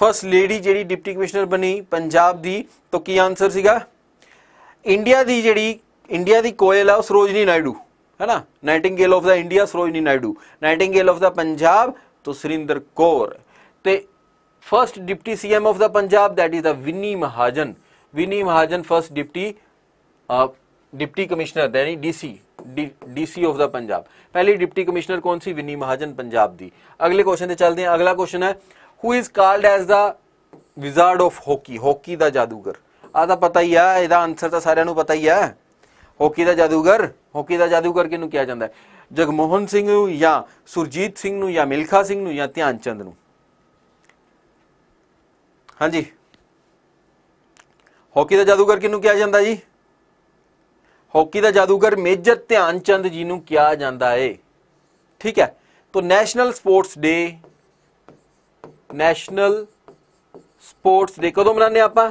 ਫਰਸਟ ਲੇਡੀ ਜਿਹੜੀ ਡਿਪਟੀ ਕਮਿਸ਼ਨਰ ਬਣੀ ਪੰਜਾਬ ਦੀ ਤਾਂ ਕੀ ਆਨਸਰ ਸੀਗਾ ਇੰਡੀਆ ਦੀ ਜਿਹੜੀ ਇੰਡੀਆ ਦੀ ਕੋਇਲ ਆ ਉਹ ਸਰੋਜਨੀ ਨਾਇਡੂ ਹੈਨਾ nightingale of the India Sarojini Naidu nightingale of the Punjab ਤੋਂ ਸੁਰਿੰਦਰ ਕੌਰ ਤੇ first deputy CM of the Punjab that is uh Vini Mahajan Vini Mahajan first deputy uh, deputy commissioner यानी DC DC of the Punjab ਪਹਿਲੀ ਡਿਪਟੀ ਕਮਿਸ਼ਨਰ ਕੌਣ ਸੀ ਵਿਨੀ ਮਹਾਜਨ ਪੰਜਾਬ ਦੀ ਅਗਲੇ ਕੁਐਸਚਨ ਤੇ ਚੱਲਦੇ ਹਾਂ ਅਗਲਾ ਕੁਐਸਚਨ ਹੈ who is called as the wizard of hockey hockey ਦਾ ਜਾਦੂਗਰ ਆ ਤਾਂ ਪਤਾ ਹੀ ਆ ਇਹਦਾ ਆਨਸਰ ਤਾਂ ਸਾਰਿਆਂ ਨੂੰ ਪਤਾ ਹੀ ਆ ਹਾਕੀ ਦਾ ਜਾਦੂਗਰ ਹਾਕੀ ਦਾ ਜਾਦੂਗਰ ਕਿਹਨੂੰ ਕਿਹਾ ਜਾਂਦਾ ਹੈ ਜਗਮੋਹਨ ਸਿੰਘ ਨੂੰ ਜਾਂ ਸੁਰਜੀਤ ਸਿੰਘ ਨੂੰ ਜਾਂ ਮਿਲਖਾ ਸਿੰਘ ਨੂੰ ਜਾਂ ਧਿਆਨ ਚੰਦ ਨੂੰ ਹਾਂਜੀ ਹਾਕੀ ਦਾ ਜਾਦੂਗਰ ਕਿਹਨੂੰ ਕਿਹਾ ਜਾਂਦਾ ਜੀ ਹਾਕੀ ਦਾ ਜਾਦੂਗਰ ਮੇਜਰ ਧਿਆਨ ਚੰਦ ਜੀ ਨੂੰ ਕਿਹਾ ਜਾਂਦਾ ਏ ਠੀਕ ਹੈ ਤੋਂ national sports day national sports day ਕਦੋਂ ਮਨਾਉਂਦੇ ਆਪਾਂ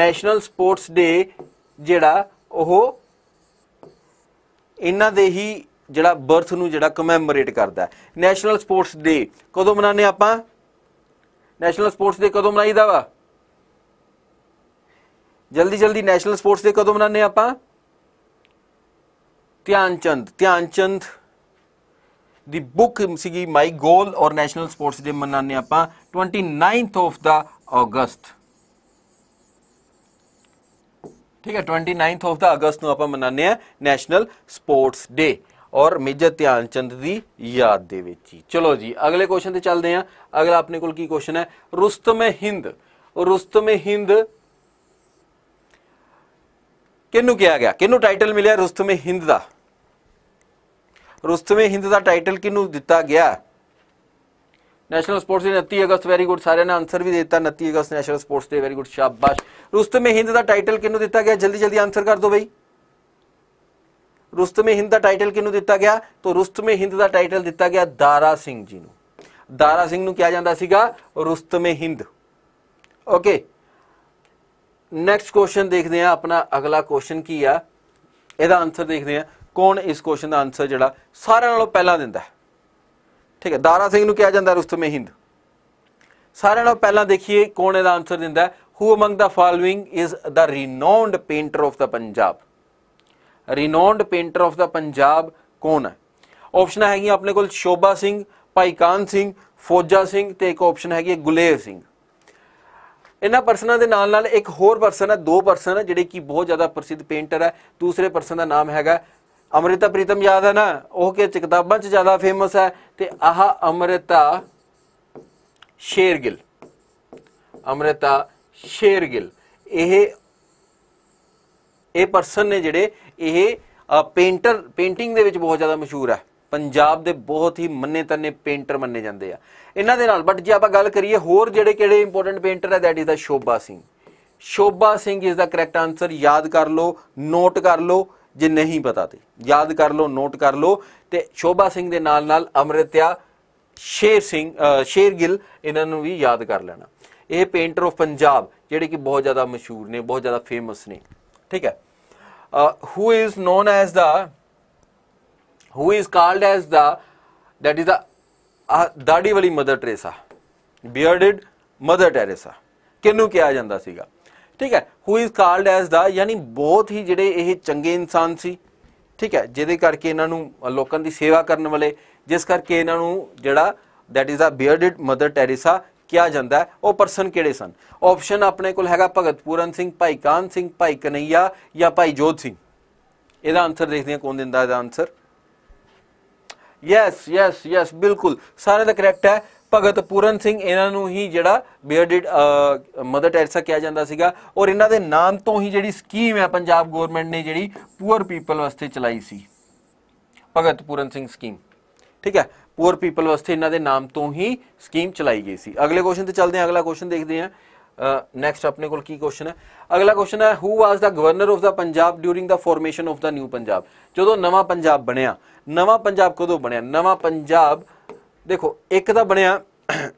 ਨੈਸ਼ਨਲ ਸਪੋਰਟਸ ਡੇ ਜਿਹੜਾ ਉਹ ਇਹਨਾਂ ਦੇ ਹੀ ਜਿਹੜਾ ਬਰਥ ਨੂੰ ਜਿਹੜਾ ਕਮੈਮੋਰੇਟ ਕਰਦਾ ਨੈਸ਼ਨਲ ਸਪੋਰਟਸ ਡੇ ਕਦੋਂ ਮਨਾਉਂਦੇ ਆਪਾਂ ਨੈਸ਼ਨਲ ਸਪੋਰਟਸ ਦੇ ਕਦੋਂ ਮਨਾਈਦਾ ਵਾ ਜਲਦੀ ਜਲਦੀ ਨੈਸ਼ਨਲ ਸਪੋਰਟਸ ਦੇ ਕਦੋਂ ਮਨਾਨੇ ਆਪਾਂ ਧਿਆਨ ਚੰਦ ਧਿਆਨ ਚੰਦ ਦੀ ਬੁੱਕ ਸੀਗੀ ਮਾਈ ਗੋਲ ਔਰ ਨੈਸ਼ਨਲ ਸਪੋਰਟਸ ਦੇ ਮਨਾਨੇ ਆਪਾਂ 29th ਆਫ ਦਾ ਅਗਸਤ ਠੀਕ ਹੈ 29th ਆਫ ਦਾ ਅਗਸਤ ਨੂੰ ਆਪਾਂ ਮਨਾਨੇ ਆ ਨੈਸ਼ਨਲ ਸਪੋਰਟਸ ਡੇ ਔਰ ਮੇਜਰ ਧਿਆਨ ਚੰਦ ਦੀ ਯਾਦ ਦੇ ਵਿੱਚ ਹੀ ਚਲੋ ਜੀ ਅਗਲੇ ਕੁਐਸਚਨ ਤੇ ਚੱਲਦੇ ਆ ਅਗਲਾ ਆਪਣੇ ਕੋਲ ਕੀ ਕੁਐਸਚਨ ਹੈ ਰੁਸਤਮ ਹਿੰਦ ਰੁਸਤਮ ਹਿੰਦ ਕਿਹਨੂੰ ਕਿਹਾ ਗਿਆ ਕਿਹਨੂੰ ਟਾਈਟਲ ਮਿਲਿਆ ਰੁਸਤਮ ਹਿੰਦ ਦਾ ਰੁਸਤਮ ਹਿੰਦ ਦਾ ਟਾਈਟਲ ਕਿਹਨੂੰ ਦਿੱਤਾ ਗਿਆ ਨੈਸ਼ਨਲ ਸਪੋਰਟਸ ਡੇ 29 ਅਗਸਤ ਵੈਰੀ ਗੁੱਡ ਸਾਰਿਆਂ ਨੇ ਆਨਸਰ ਵੀ ਦਿੱਤਾ 29 ਅਗਸਤ national sports day very good ਸ਼ਾਬਾਸ਼ ਰੁਸਤਮ ਹਿੰਦ ਦਾ ਟਾਈਟਲ ਕਿਹਨੂੰ ਦਿੱਤਾ ਗਿਆ ਜਲਦੀ ਜਲਦੀ ਆਨਸਰ ਕਰ ਦਿਓ ਬਈ ਰੁਸਤਮੇ ਹਿੰਦ ਦਾ ਟਾਈਟਲ ਕਿਹਨੂੰ ਦਿੱਤਾ ਗਿਆ ਤਾਂ ਰੁਸਤਮੇ ਹਿੰਦ ਦਾ ਟਾਈਟਲ ਦਿੱਤਾ ਗਿਆ ਦਾਰਾ ਸਿੰਘ ਜੀ ਨੂੰ ਦਾਰਾ ਸਿੰਘ ਨੂੰ ਕਿਹਾ ਜਾਂਦਾ ਸੀਗਾ Rustame Hind okay next question ਦੇਖਦੇ ਆ ਆਪਣਾ ਅਗਲਾ ਕੁਐਸਚਨ ਕੀ ਆ ਇਹਦਾ ਆਨਸਰ ਦੇਖਦੇ ਆ ਕੌਣ ਇਸ ਕੁਐਸਚਨ ਦਾ ਆਨਸਰ ਜਿਹੜਾ ਸਾਰਿਆਂ ਨਾਲੋਂ ਪਹਿਲਾਂ ਦਿੰਦਾ ਠੀਕ ਹੈ ਦਾਰਾ ਸਿੰਘ ਨੂੰ ਕਿਹਾ ਜਾਂਦਾ ਰੁਸਤਮੇ ਹਿੰਦ ਸਾਰਿਆਂ ਨਾਲੋਂ ਪਹਿਲਾਂ ਦੇਖੀਏ ਕੌਣ ਇਹਦਾ ਆਨਸਰ ਦਿੰਦਾ who among the following is the renowned painter of the Punjab renowned painter of the Punjab ਕੌਣ ਹੈ ਆਪਸ਼ਨਾਂ ਹੈਗੀਆਂ ਆਪਣੇ ਕੋਲ ਸ਼ੋਭਾ ਸਿੰਘ ਭਾਈ ਕਾਨ ਸਿੰਘ ਫੋਜਾ ਸਿੰਘ ਤੇ ਇੱਕ ਆਪਸ਼ਨ ਹੈਗੀ ਹੈ ਗੁਲੇਰ ਸਿੰਘ ਇਹਨਾਂ ਪਰਸਨਾਂ ਦੇ ਨਾਲ ਨਾਲ ਇੱਕ ਹੋਰ ਪਰਸਨ ਹੈ ਦੋ ਪਰਸਨ ਹੈ ਜਿਹੜੇ ਕਿ ਬਹੁਤ ਜ਼ਿਆਦਾ ਪ੍ਰਸਿੱਧ ਪੇਂਟਰ ਹੈ ਦੂਸਰੇ ਪਰਸਨ ਦਾ ਨਾਮ ਹੈਗਾ ਅਮ੍ਰਿਤਾ ਪ੍ਰੀਤਮ ਯਾਦ ਹੈ ਨਾ ਉਹ ਕਿ ਕਿਤਾਬਾਂ 'ਚ ਜ਼ਿਆਦਾ ਫੇਮਸ ਹੈ ਤੇ ਆਹ ਅਮ੍ਰਿਤਾ ਸ਼ੇਰਗਿਲ ਅਮ੍ਰਿਤਾ ਸ਼ੇਰਗਿਲ ਇਹ ਇਹ ਪਰਸਨ ਨੇ ਜਿਹੜੇ ਇਹ ਪੇਂਟਰ ਪੇਂਟਿੰਗ ਦੇ ਵਿੱਚ ਬਹੁਤ ਜ਼ਿਆਦਾ ਮਸ਼ਹੂਰ ਹੈ ਪੰਜਾਬ ਦੇ ਬਹੁਤ ਹੀ ਮੰਨੇ ਤੰਨੇ ਪੇਂਟਰ ਮੰਨੇ ਜਾਂਦੇ ਆ ਇਹਨਾਂ ਦੇ ਨਾਲ ਬਟ ਜੇ ਆਪਾਂ ਗੱਲ ਕਰੀਏ ਹੋਰ ਜਿਹੜੇ ਕਿਹੜੇ ਇੰਪੋਰਟੈਂਟ ਪੇਂਟਰ ਹੈ that is the Sobha Singh Sobha Singh is the correct answer ਯਾਦ ਕਰ ਲਓ ਨੋਟ ਕਰ ਲਓ ਜੇ ਨਹੀਂ ਪਤਾ ਤੇ ਯਾਦ ਕਰ ਲਓ ਨੋਟ ਕਰ ਲਓ ਤੇ ਸ਼ੋਭਾ ਸਿੰਘ ਦੇ ਨਾਲ ਨਾਲ ਅਮਰਤਿਆ ਸ਼ੇਰ ਸਿੰਘ ਸ਼ੇਰ ਗਿੱਲ ਇਹਨਾਂ ਨੂੰ ਵੀ ਯਾਦ ਕਰ ਲੈਣਾ ਇਹ ਪੇਂਟਰ ਆਫ ਪੰਜਾਬ ਜਿਹੜੇ ਕਿ ਬਹੁਤ ਜ਼ਿਆਦਾ ਮਸ਼ਹੂਰ ਨੇ ਬਹੁਤ ਜ਼ਿਆਦਾ ਫੇਮਸ ਨੇ ਠੀਕ ਹੈ uh, who is known as the who is called as the that is the uh, ਦਾੜੀ ਵਾਲੀ Mother Teresa bearded Mother Teresa ਕਿਹਨੂੰ ਕਿਹਾ ਜਾਂਦਾ ਸੀਗਾ ਠੀਕ ਹੈ who is called as the ਯਾਨੀ ਬਹੁਤ ਹੀ ਜਿਹੜੇ ਇਹ ਚੰਗੇ ਇਨਸਾਨ ਸੀ ਠੀਕ ਹੈ ਜਿਹਦੇ ਕਰਕੇ ਇਹਨਾਂ ਨੂੰ ਲੋਕਾਂ ਦੀ ਸੇਵਾ ਕਰਨ ਵਾਲੇ ਜਿਸ ਕਰਕੇ ਇਹਨਾਂ ਨੂੰ ਜਿਹੜਾ that is the bearded Mother Teresa ਕਿਹਾ ਜਾਂਦਾ ਹੈ ਉਹ ਪਰਸਨ ਕਿਹੜੇ ਸਨ ਆਪਸ਼ਨ ਆਪਣੇ ਕੋਲ ਹੈਗਾ ਭਗਤ ਪੂਰਨ ਸਿੰਘ ਭਾਈ ਕਾਨ ਸਿੰਘ ਭਾਈ ਕਨਈਆ ਜਾਂ ਭਾਈ ਜੋਧ ਸਿੰਘ ਇਹਦਾ ਆਨਸਰ ਦੇਖਦੇ ਹਾਂ ਕੌਣ ਦਿੰਦਾ ਇਹਦਾ ਆਨਸਰ ਯੈਸ ਯੈਸ ਯੈਸ ਬਿਲਕੁਲ ਸਾਰੇ ਦਾ ਕਰੈਕਟ ਹੈ ਭਗਤ ਪੂਰਨ ਸਿੰਘ ਇਹਨਾਂ ਨੂੰ ਹੀ ਜਿਹੜਾ ਬੀਅਰਡਡ ਮਦਰ ਟੈਰਸਾ ਕਿਹਾ ਜਾਂਦਾ ਸੀਗਾ ਔਰ ਇਹਨਾਂ ਦੇ ਨਾਮ ਤੋਂ ਹੀ ਜਿਹੜੀ ਸਕੀਮ ਹੈ ਪੰਜਾਬ ਗਵਰਨਮੈਂਟ ਨੇ ਜਿਹੜੀ ਪੂਅਰ ਪੀਪਲ ਵਾਸਤੇ ਚਲਾਈ ਸੀ ਭਗਤ ਪੂਰਨ ਸਿੰਘ ਸਕੀਮ ਠੀਕ ਹੈ ਪੂਰ ਪੀਪਲ ਵਾਸਤੇ ਇਹਨਾਂ ਦੇ ਨਾਮ ਤੋਂ ਹੀ ਸਕੀਮ ਚਲਾਈ ਗਈ ਸੀ ਅਗਲੇ ਕੁਐਸਚਨ ਤੇ ਚੱਲਦੇ ਹਾਂ ਅਗਲਾ ਕੁਐਸਚਨ ਦੇਖਦੇ ਹਾਂ ਨੈਕਸਟ ਆਪਣੇ ਕੋਲ ਕੀ ਕੁਐਸਚਨ ਹੈ ਅਗਲਾ ਕੁਐਸਚਨ ਹੈ who was the governor of the Punjab during the formation of the new Punjab ਜਦੋਂ ਨਵਾਂ ਪੰਜਾਬ ਬਣਿਆ ਨਵਾਂ ਪੰਜਾਬ ਕਦੋਂ ਬਣਿਆ ਨਵਾਂ ਪੰਜਾਬ ਦੇਖੋ ਇੱਕ ਤਾਂ ਬਣਿਆ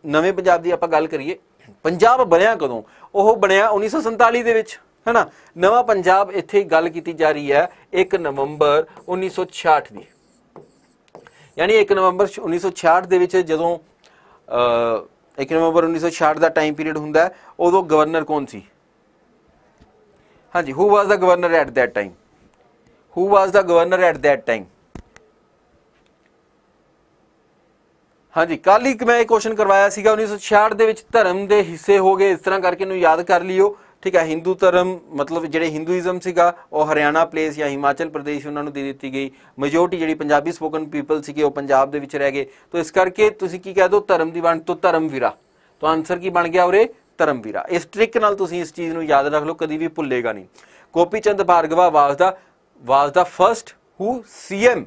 ਨਵੇਂ ਪੰਜਾਬ ਦੀ ਆਪਾਂ ਗੱਲ ਕਰੀਏ ਪੰਜਾਬ ਬਣਿਆ ਕਦੋਂ ਉਹ ਬਣਿਆ 1947 ਦੇ ਵਿੱਚ ਹੈਨਾ ਨਵਾਂ ਪੰਜਾਬ ਇੱਥੇ ਗੱਲ ਕੀਤੀ ਜਾ ਰਹੀ ਹੈ 1 ਨਵੰਬਰ 1966 ਦੀ ਯਾਨੀ 1 ਨਵੰਬਰ 1966 ਦੇ ਵਿੱਚ ਜਦੋਂ ਅ 1 ਨਵੰਬਰ 1966 ਦਾ ਟਾਈਮ ਪੀਰੀਅਡ ਹੁੰਦਾ ਉਦੋਂ ਗਵਰਨਰ ਕੌਣ ਸੀ ਹਾਂਜੀ who was the governor at that time who was the governor at that time ਹਾਂਜੀ ਕੱਲ ਹੀ ਮੈਂ ਇਹ ਕੁਐਸਚਨ ਕਰਵਾਇਆ ਸੀਗਾ 1966 ਦੇ ਵਿੱਚ ਧਰਮ ਦੇ ਹਿੱਸੇ ਹੋ ਗਏ ਇਸ ਤਰ੍ਹਾਂ ਕਰਕੇ ਨੂੰ ਯਾਦ ਕਰ ਲਿਓ ਠੀਕ ਹੈ ਹਿੰਦੂ ਧਰਮ ਮਤਲਬ ਜਿਹੜੇ ਹਿੰਦੂਇਜ਼ਮ ਸੀਗਾ ਉਹ ਹਰਿਆਣਾ ਪਲੇਸ ਜਾਂ ਹਿਮਾਚਲ ਪ੍ਰਦੇਸ਼ ਉਹਨਾਂ ਨੂੰ ਦੇ ਦਿੱਤੀ ਗਈ ਮੈਜੋਰਟੀ ਜਿਹੜੀ ਪੰਜਾਬੀ ਸਪੋਕਨ ਪੀਪਲ ਸੀਗੇ ਉਹ ਪੰਜਾਬ ਦੇ ਵਿੱਚ ਰਹਿ ਗਏ ਤੋਂ ਇਸ ਕਰਕੇ ਤੁਸੀਂ ਕੀ ਕਹਿ ਦੋ ਧਰਮ ਦੀ ਵੰਡ ਤੋਂ ਧਰਮ ਵੀਰਾ ਤਾਂ ਆਨਸਰ ਕੀ ਬਣ ਗਿਆ ਉਰੇ ਵਿਰਾ ਇਸ ਟ੍ਰਿਕ ਨਾਲ ਤੁਸੀਂ ਇਸ ਚੀਜ਼ ਨੂੰ ਯਾਦ ਰੱਖ ਲਓ ਕਦੀ ਵੀ ਭੁੱਲੇਗਾ ਨਹੀਂ Gopi Chand Bhargava was the was the first who CM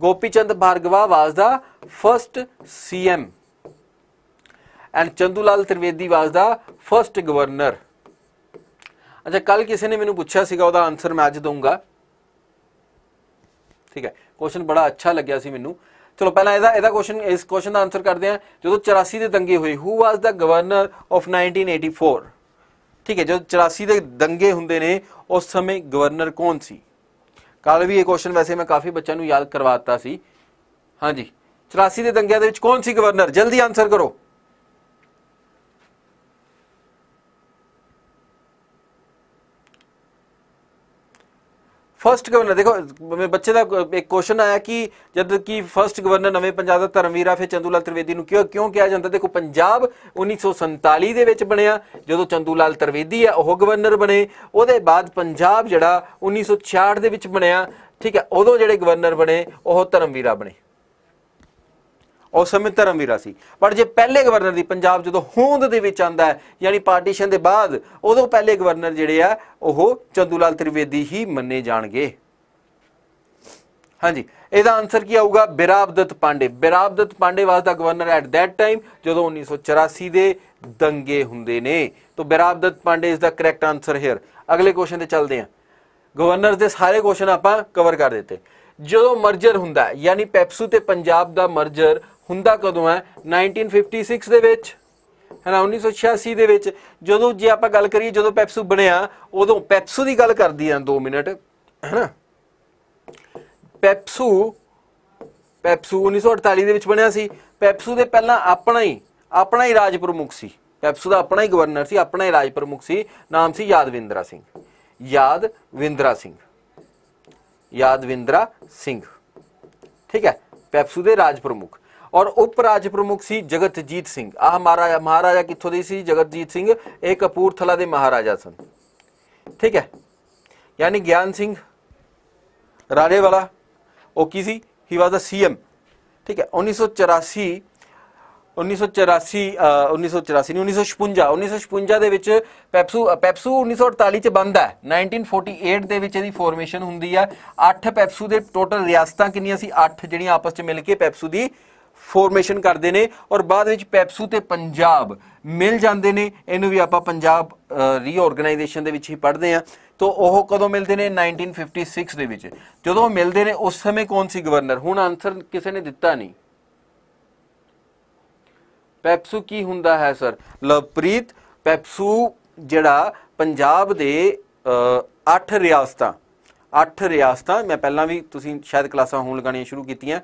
Gopi Chand Bhargava was the first CM and Lal Trivedi was the first governor ਅੱਛਾ ਕੱਲ ਕਿਸੇ ਨੇ ਮੈਨੂੰ ਪੁੱਛਿਆ ਸੀਗਾ ਉਹਦਾ ਆਨਸਰ ਮੈਂ ਅੱਜ ਦਊਂਗਾ ਠੀਕ ਹੈ ਕੁਐਸਚਨ ਬੜਾ ਅੱਛਾ ਲੱਗਿਆ ਸੀ ਮੈਨੂੰ ਚਲੋ ਪਹਿਲਾਂ ਇਹਦਾ ਇਹਦਾ ਕੁਐਸਚਨ ਇਸ ਕੁਐਸਚਨ ਦਾ ਆਨਸਰ ਕਰਦੇ ਆ ਜਦੋਂ 84 ਦੇ ਦੰਗੇ ਹੋਏ ਹੂ ਵਾਸ ਦਾ ਗਵਰਨਰ ਆਫ 1984 ਠੀਕ ਹੈ ਜਦੋਂ 84 ਦੇ ਦੰਗੇ ਹੁੰਦੇ ਨੇ ਉਸ ਸਮੇਂ ਗਵਰਨਰ ਕੌਣ ਸੀ ਕੱਲ ਵੀ ਇਹ ਕੁਐਸਚਨ ਵੈਸੇ ਮੈਂ ਕਾਫੀ ਬੱਚਿਆਂ ਨੂੰ ਯਾਦ ਕਰਵਾਤਾ ਸੀ ਹਾਂਜੀ 84 ਦੇ ਦੰਗਿਆਂ ਦੇ ਵਿੱਚ ਕੌਣ ਸੀ ਗਵਰਨਰ ਜਲਦੀ ਆਨਸਰ ਕਰੋ ਫਰਸਟ ਗਵਰਨਰ ਦੇਖੋ ਬੱਚੇ ਦਾ ਇੱਕ ਕੁਐਸਚਨ ਆਇਆ ਕਿ ਜਦ ਕਿ ਫਰਸਟ ਗਵਰਨਰ ਨਵੇਂ ਪੰਜਾਬ ਦਾ ਧਰਮਵੀਰਾ ਫਿਰ ਚੰਦੂਲਾਲ ਤ੍ਰਿਵੇਦੀ ਨੂੰ ਕਿਉਂ ਕਿਉਂ ਕਿਹਾ ਜਾਂਦਾ ਦੇਖੋ ਪੰਜਾਬ 1947 ਦੇ ਵਿੱਚ ਬਣਿਆ ਜਦੋਂ ਚੰਦੂਲਾਲ ਤ੍ਰਿਵੇਦੀ ਆ ਉਹ ਗਵਰਨਰ ਬਣੇ ਉਹਦੇ ਬਾਅਦ ਪੰਜਾਬ ਜਿਹੜਾ 1966 ਦੇ ਵਿੱਚ ਬਣਿਆ ਠੀਕ ਹੈ ਉਦੋਂ ਜਿਹੜੇ ਗਵਰਨਰ ਬਣੇ ਉਹ ਧਰਮਵੀਰਾ ਬਣੇ ਉਸ ਸਮੇਂ ਧਰਮਵੀਰਾ ਸੀ ਪਰ ਜੇ ਪਹਿਲੇ ਗਵਰਨਰ ਦੀ ਪੰਜਾਬ ਜਦੋਂ ਹੋਂਦ ਦੇ ਵਿੱਚ ਆਂਦਾ ਹੈ ਯਾਨੀ ਪਾਰਟੀਸ਼ਨ ਦੇ ਬਾਅਦ ਉਦੋਂ ਪਹਿਲੇ ਗਵਰਨਰ ਜਿਹੜੇ ਆ ਉਹ ਚੰਦੂ ਲਾਲ ਤ੍ਰਿਵੇਦੀ ਹੀ ਮੰਨੇ ਜਾਣਗੇ ਹਾਂਜੀ ਇਹਦਾ ਆਨਸਰ ਕੀ ਆਊਗਾ Bhairabdutt Pande Bhairabdutt Pande was the governor at that time ਜਦੋਂ 1984 ਦੇ ਦੰਗੇ ਹੁੰਦੇ ਨੇ ਤੋਂ Bhairabdutt Pande is the correct answer here ਅਗਲੇ ਕੁਐਸਚਨ ਤੇ ਚੱਲਦੇ ਹਾਂ ਗਵਰਨਰਸ ਦੇ ਸਾਰੇ ਕੁਐਸਚਨ ਆਪਾਂ ਕਵਰ ਕਰ ਦਿੱਤੇ ਜਦੋਂ ਮਰਜਰ ਹੁੰਦਾ ਹੈ ਯਾਨੀ ਪੈਪਸੂ ਤੇ ਪੰਜਾਬ ਦਾ ਮਰਜਰ ਹੁੰਦਾ ਕਦੋਂ ਹੈ 1956 ਦੇ ਵਿੱਚ ਹੈ ਨਾ 1986 ਦੇ ਵਿੱਚ ਜਦੋਂ ਜੇ ਆਪਾਂ ਗੱਲ ਕਰੀਏ ਜਦੋਂ ਪੈਪਸੂ ਬਣਿਆ ਉਦੋਂ ਪੈਪਸੂ ਦੀ ਗੱਲ ਕਰਦੀ ਆ 2 ਮਿੰਟ ਹੈ ਨਾ ਪੈਪਸੂ ਪੈਪਸੂ 1948 ਦੇ ਵਿੱਚ ਬਣਿਆ ਸੀ ਪੈਪਸੂ ਦੇ ਪਹਿਲਾਂ ਆਪਣਾ ਹੀ ਆਪਣਾ ਹੀ ਰਾਜ ਪ੍ਰਮੁਖ ਸੀ ਪੈਪਸੂ ਦਾ ਆਪਣਾ ਹੀ ਗਵਰਨਰ ਸੀ ਆਪਣਾ ਹੀ ਰਾਜ ਪ੍ਰਮੁਖ ਸੀ ਨਾਮ ਸੀ ਯਾਦਵਿੰਦਰਾ ਸਿੰਘ ਯਾਦਵਿੰਦਰਾ ਸਿੰਘ ਯਾਦਵਿੰਦਰਾ ਸਿੰਘ ਠੀਕ ਹੈ ਪੈਪਸੂ ਦੇ ਰਾਜ ਪ੍ਰਮੁਖ ਔਰ ਉਪ ਰਾਜ ਪ੍ਰਮੁਖ ਸੀ ਜਗਤਜੀਤ ਸਿੰਘ ਆਹ ਮਹਾਰਾਜਾ ਮਹਾਰਾਜਾ ਕਿੱਥੋਂ ਦੇ ਸੀ ਜਗਤਜੀਤ ਸਿੰਘ ਇਹ ਕਪੂਰਥਲਾ ਦੇ ਮਹਾਰਾਜਾ ਸਨ ਠੀਕ ਹੈ ਯਾਨੀ ਗਿਆਨ ਸਿੰਘ ਰਾਜੇ ਵਾਲਾ ਉਹ ਕੀ ਸੀ ਹੀ ਵਾਸ ਦਾ ਸੀਐਮ ਠੀਕ ਹੈ 1984 1984 1984 ਨਹੀਂ 1956 1956 ਦੇ ਵਿੱਚ ਪੈਪਸੂ ਪੈਪਸੂ 1948 ਚ ਬੰਦਾ ਹੈ 1948 ਦੇ ਵਿੱਚ ਇਹਦੀ ਫਾਰਮੇਸ਼ਨ ਹੁੰਦੀ ਹੈ 8 ਪੈਪਸੂ ਦੇ ਟੋਟਲ ਰਿਆਸਤਾਂ ਕਿੰਨੀਆਂ ਸੀ 8 ਜਿਹੜੀਆਂ ਆਪਸ ਚ ਮਿਲ ਕੇ ਪੈਪਸੂ ਦੀ ਫਾਰਮੇਸ਼ਨ ਕਰਦੇ ਨੇ ਔਰ ਬਾਅਦ ਵਿੱਚ ਪੈਪਸੂ ਤੇ ਪੰਜਾਬ ਮਿਲ ਜਾਂਦੇ ਨੇ ਇਹਨੂੰ ਵੀ ਆਪਾਂ ਪੰਜਾਬ ਰੀਆਰਗੇਨਾਈਜੇਸ਼ਨ ਦੇ ਵਿੱਚ ਹੀ ਪੜ੍ਹਦੇ ਆ ਤੋ ਉਹ ਕਦੋਂ ਮਿਲਦੇ ਨੇ 1956 ਦੇ ਵਿੱਚ ਜਦੋਂ ਮਿਲਦੇ ਨੇ ਉਸ ਸਮੇਂ ਕੌਣ ਸੀ ਗਵਰਨਰ ਹੁਣ ਆਨਸਰ ਕਿਸੇ ਨੇ ਦਿੱਤਾ ਨਹੀਂ ਪੈਪਸੂ ਕੀ ਹੁੰਦਾ ਹੈ ਸਰ ਲਵਪ੍ਰੀਤ ਪੈਪਸੂ ਜਿਹੜਾ ਪੰਜਾਬ ਦੇ 8 ਰਿਆਸਤਾਂ 8 ਰਿਆਸਤਾਂ ਮੈਂ ਪਹਿਲਾਂ ਵੀ ਤੁਸੀਂ ਸ਼ਾਇਦ ਕਲਾਸਾਂ ਹੋਣ ਲਗਾਣੀਆਂ ਸ਼ੁਰੂ ਕੀਤੀਆਂ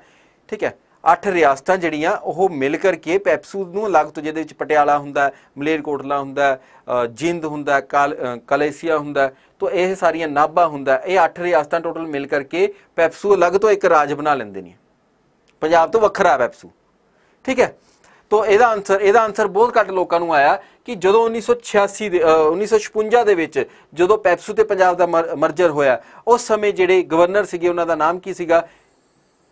ਠੀਕ ਹੈ 8 ਰਿਆਸਤਾਂ ਜਿਹੜੀਆਂ ਉਹ ਮਿਲ ਕਰਕੇ ਪੈਪਸੂ ਨੂੰ ਅਲੱਗ ਤੋਂ ਜਿਹਦੇ ਵਿੱਚ ਪਟਿਆਲਾ ਹੁੰਦਾ ਮਲੇਰਕੋਟਲਾ ਹੁੰਦਾ ਜਿੰਦ ਹੁੰਦਾ ਕਲੇਸੀਆ ਹੁੰਦਾ ਤੋਂ ਇਹ ਸਾਰੀਆਂ ਨਾਭਾ ਹੁੰਦਾ ਇਹ 8 ਰਿਆਸਤਾਂ ਟੋਟਲ ਮਿਲ ਕਰਕੇ ਪੈਪਸੂ ਅਲੱਗ ਤੋਂ ਇੱਕ ਰਾਜ ਬਣਾ ਲੈਂਦੇ ਨੇ ਪੰਜਾਬ ਤੋਂ ਵੱਖਰਾ ਹੈ ਪੈਪਸੂ ਠੀਕ ਹੈ ਤੋਂ ਇਹਦਾ ਆਨਸਰ ਇਹਦਾ ਆਨਸਰ ਬਹੁਤ ਘੱਟ ਲੋਕਾਂ ਨੂੰ ਆਇਆ ਕਿ ਜਦੋਂ 1986 ਦੇ 1956 ਦੇ ਵਿੱਚ ਜਦੋਂ ਪੈਪਸੂ ਤੇ ਪੰਜਾਬ ਦਾ ਮਰਜਰ ਹੋਇਆ ਉਸ ਸਮੇਂ ਜਿਹੜੇ ਗਵਰਨਰ ਸੀਗੇ ਉਹਨਾਂ ਦਾ ਨਾਮ ਕੀ ਸੀਗਾ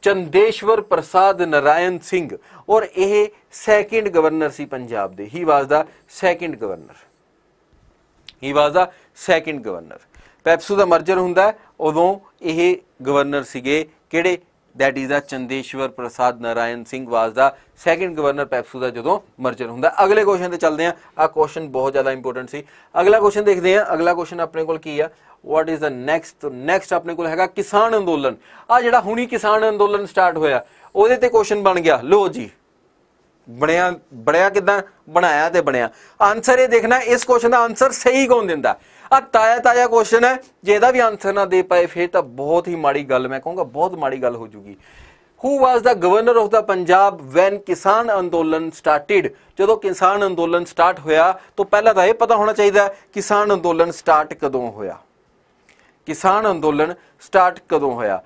ਚੰਦੇਸ਼ਵਰ ਪ੍ਰਸਾਦ ਨਰਾਇਣ ਸਿੰਘ ਔਰ ਇਹ ਸੈਕਿੰਡ ਗਵਰਨਰ ਸੀ ਪੰਜਾਬ ਦੇ ਹੀ ਵਾਸ ਦਾ ਸੈਕਿੰਡ ਗਵਰਨਰ ਹੀ was the second governor PEPSU ਦਾ ਮਰਜਰ ਹੁੰਦਾ ਉਦੋਂ ਇਹ ਗਵਰਨਰ ਸੀਗੇ ਕਿਹੜੇ that is uh Chandeshwar Prasad Narayan Singh was the second governor PEPSU ਦਾ ਜਦੋਂ ਮਰਜਰ ਹੁੰਦਾ ਅਗਲੇ ਕੁਐਸਚਨ ਤੇ ਚੱਲਦੇ ਆ ਆ ਕੁਐਸਚਨ ਬਹੁਤ ਜ਼ਿਆਦਾ ਇੰਪੋਰਟੈਂਟ ਸੀ ਅਗਲਾ ਕੁਐਸਚਨ ਦੇਖਦੇ ਆ ਅਗਲਾ ਕੁਐਸਚਨ ਆਪਣੇ ਕੋਲ ਕੀ ਆ what is uh next next ਆਪਣੇ ਕੋਲ ਹੈਗਾ ਕਿਸਾਨ ਅੰਦੋਲਨ ਆ ਜਿਹੜਾ ਹੁਣੀ ਕਿਸਾਨ ਅੰਦੋਲਨ ਸਟਾਰਟ ਹੋਇਆ ਉਹਦੇ ਤੇ ਕੁਐਸਚਨ ਬਣ ਗਿਆ ਲੋ ਜੀ ਬਣਿਆ ਬਣਿਆ ਕਿਦਾਂ ਬਣਾਇਆ ਤੇ ਬਣਿਆ ਆਨਸਰ ਇਹ ਦੇਖਣਾ ਇਸ ਕੁਐਸਚਨ ਦਾ ਆਨਸਰ ਸਹੀ ਕੌਣ ਦਿੰਦਾ ਆ ਤਾਇਆ ਤਾਇਆ ਕੁਐਸਚਨ ਹੈ ਜੇ ਇਹਦਾ ਵੀ ਆਨਸਰ ਨਾ ਦੇ ਪਾਏ ਫਿਰ ਤਾਂ ਬਹੁਤ ਹੀ ਮਾੜੀ ਗੱਲ ਮੈਂ ਕਹੂੰਗਾ ਬਹੁਤ ਮਾੜੀ ਗੱਲ ਹੋ ਜੂਗੀ who was the governor of the Punjab when ਕਿਸਾਨ ਅੰਦੋਲਨ ਸਟਾਰਟਡ ਜਦੋਂ ਕਿਸਾਨ ਅੰਦੋਲਨ ਸਟਾਰਟ ਹੋਇਆ ਤਾਂ ਪਹਿਲਾਂ ਤਾਂ ਇਹ ਪਤਾ ਹੋਣਾ ਚਾਹੀਦਾ ਕਿਸਾਨ ਅੰਦੋਲਨ ਸਟਾਰਟ ਕਦੋਂ ਹੋਇਆ ਕਿਸਾਨ ਅੰਦੋਲਨ ਸਟਾਰਟ ਕਦੋਂ ਹੋਇਆ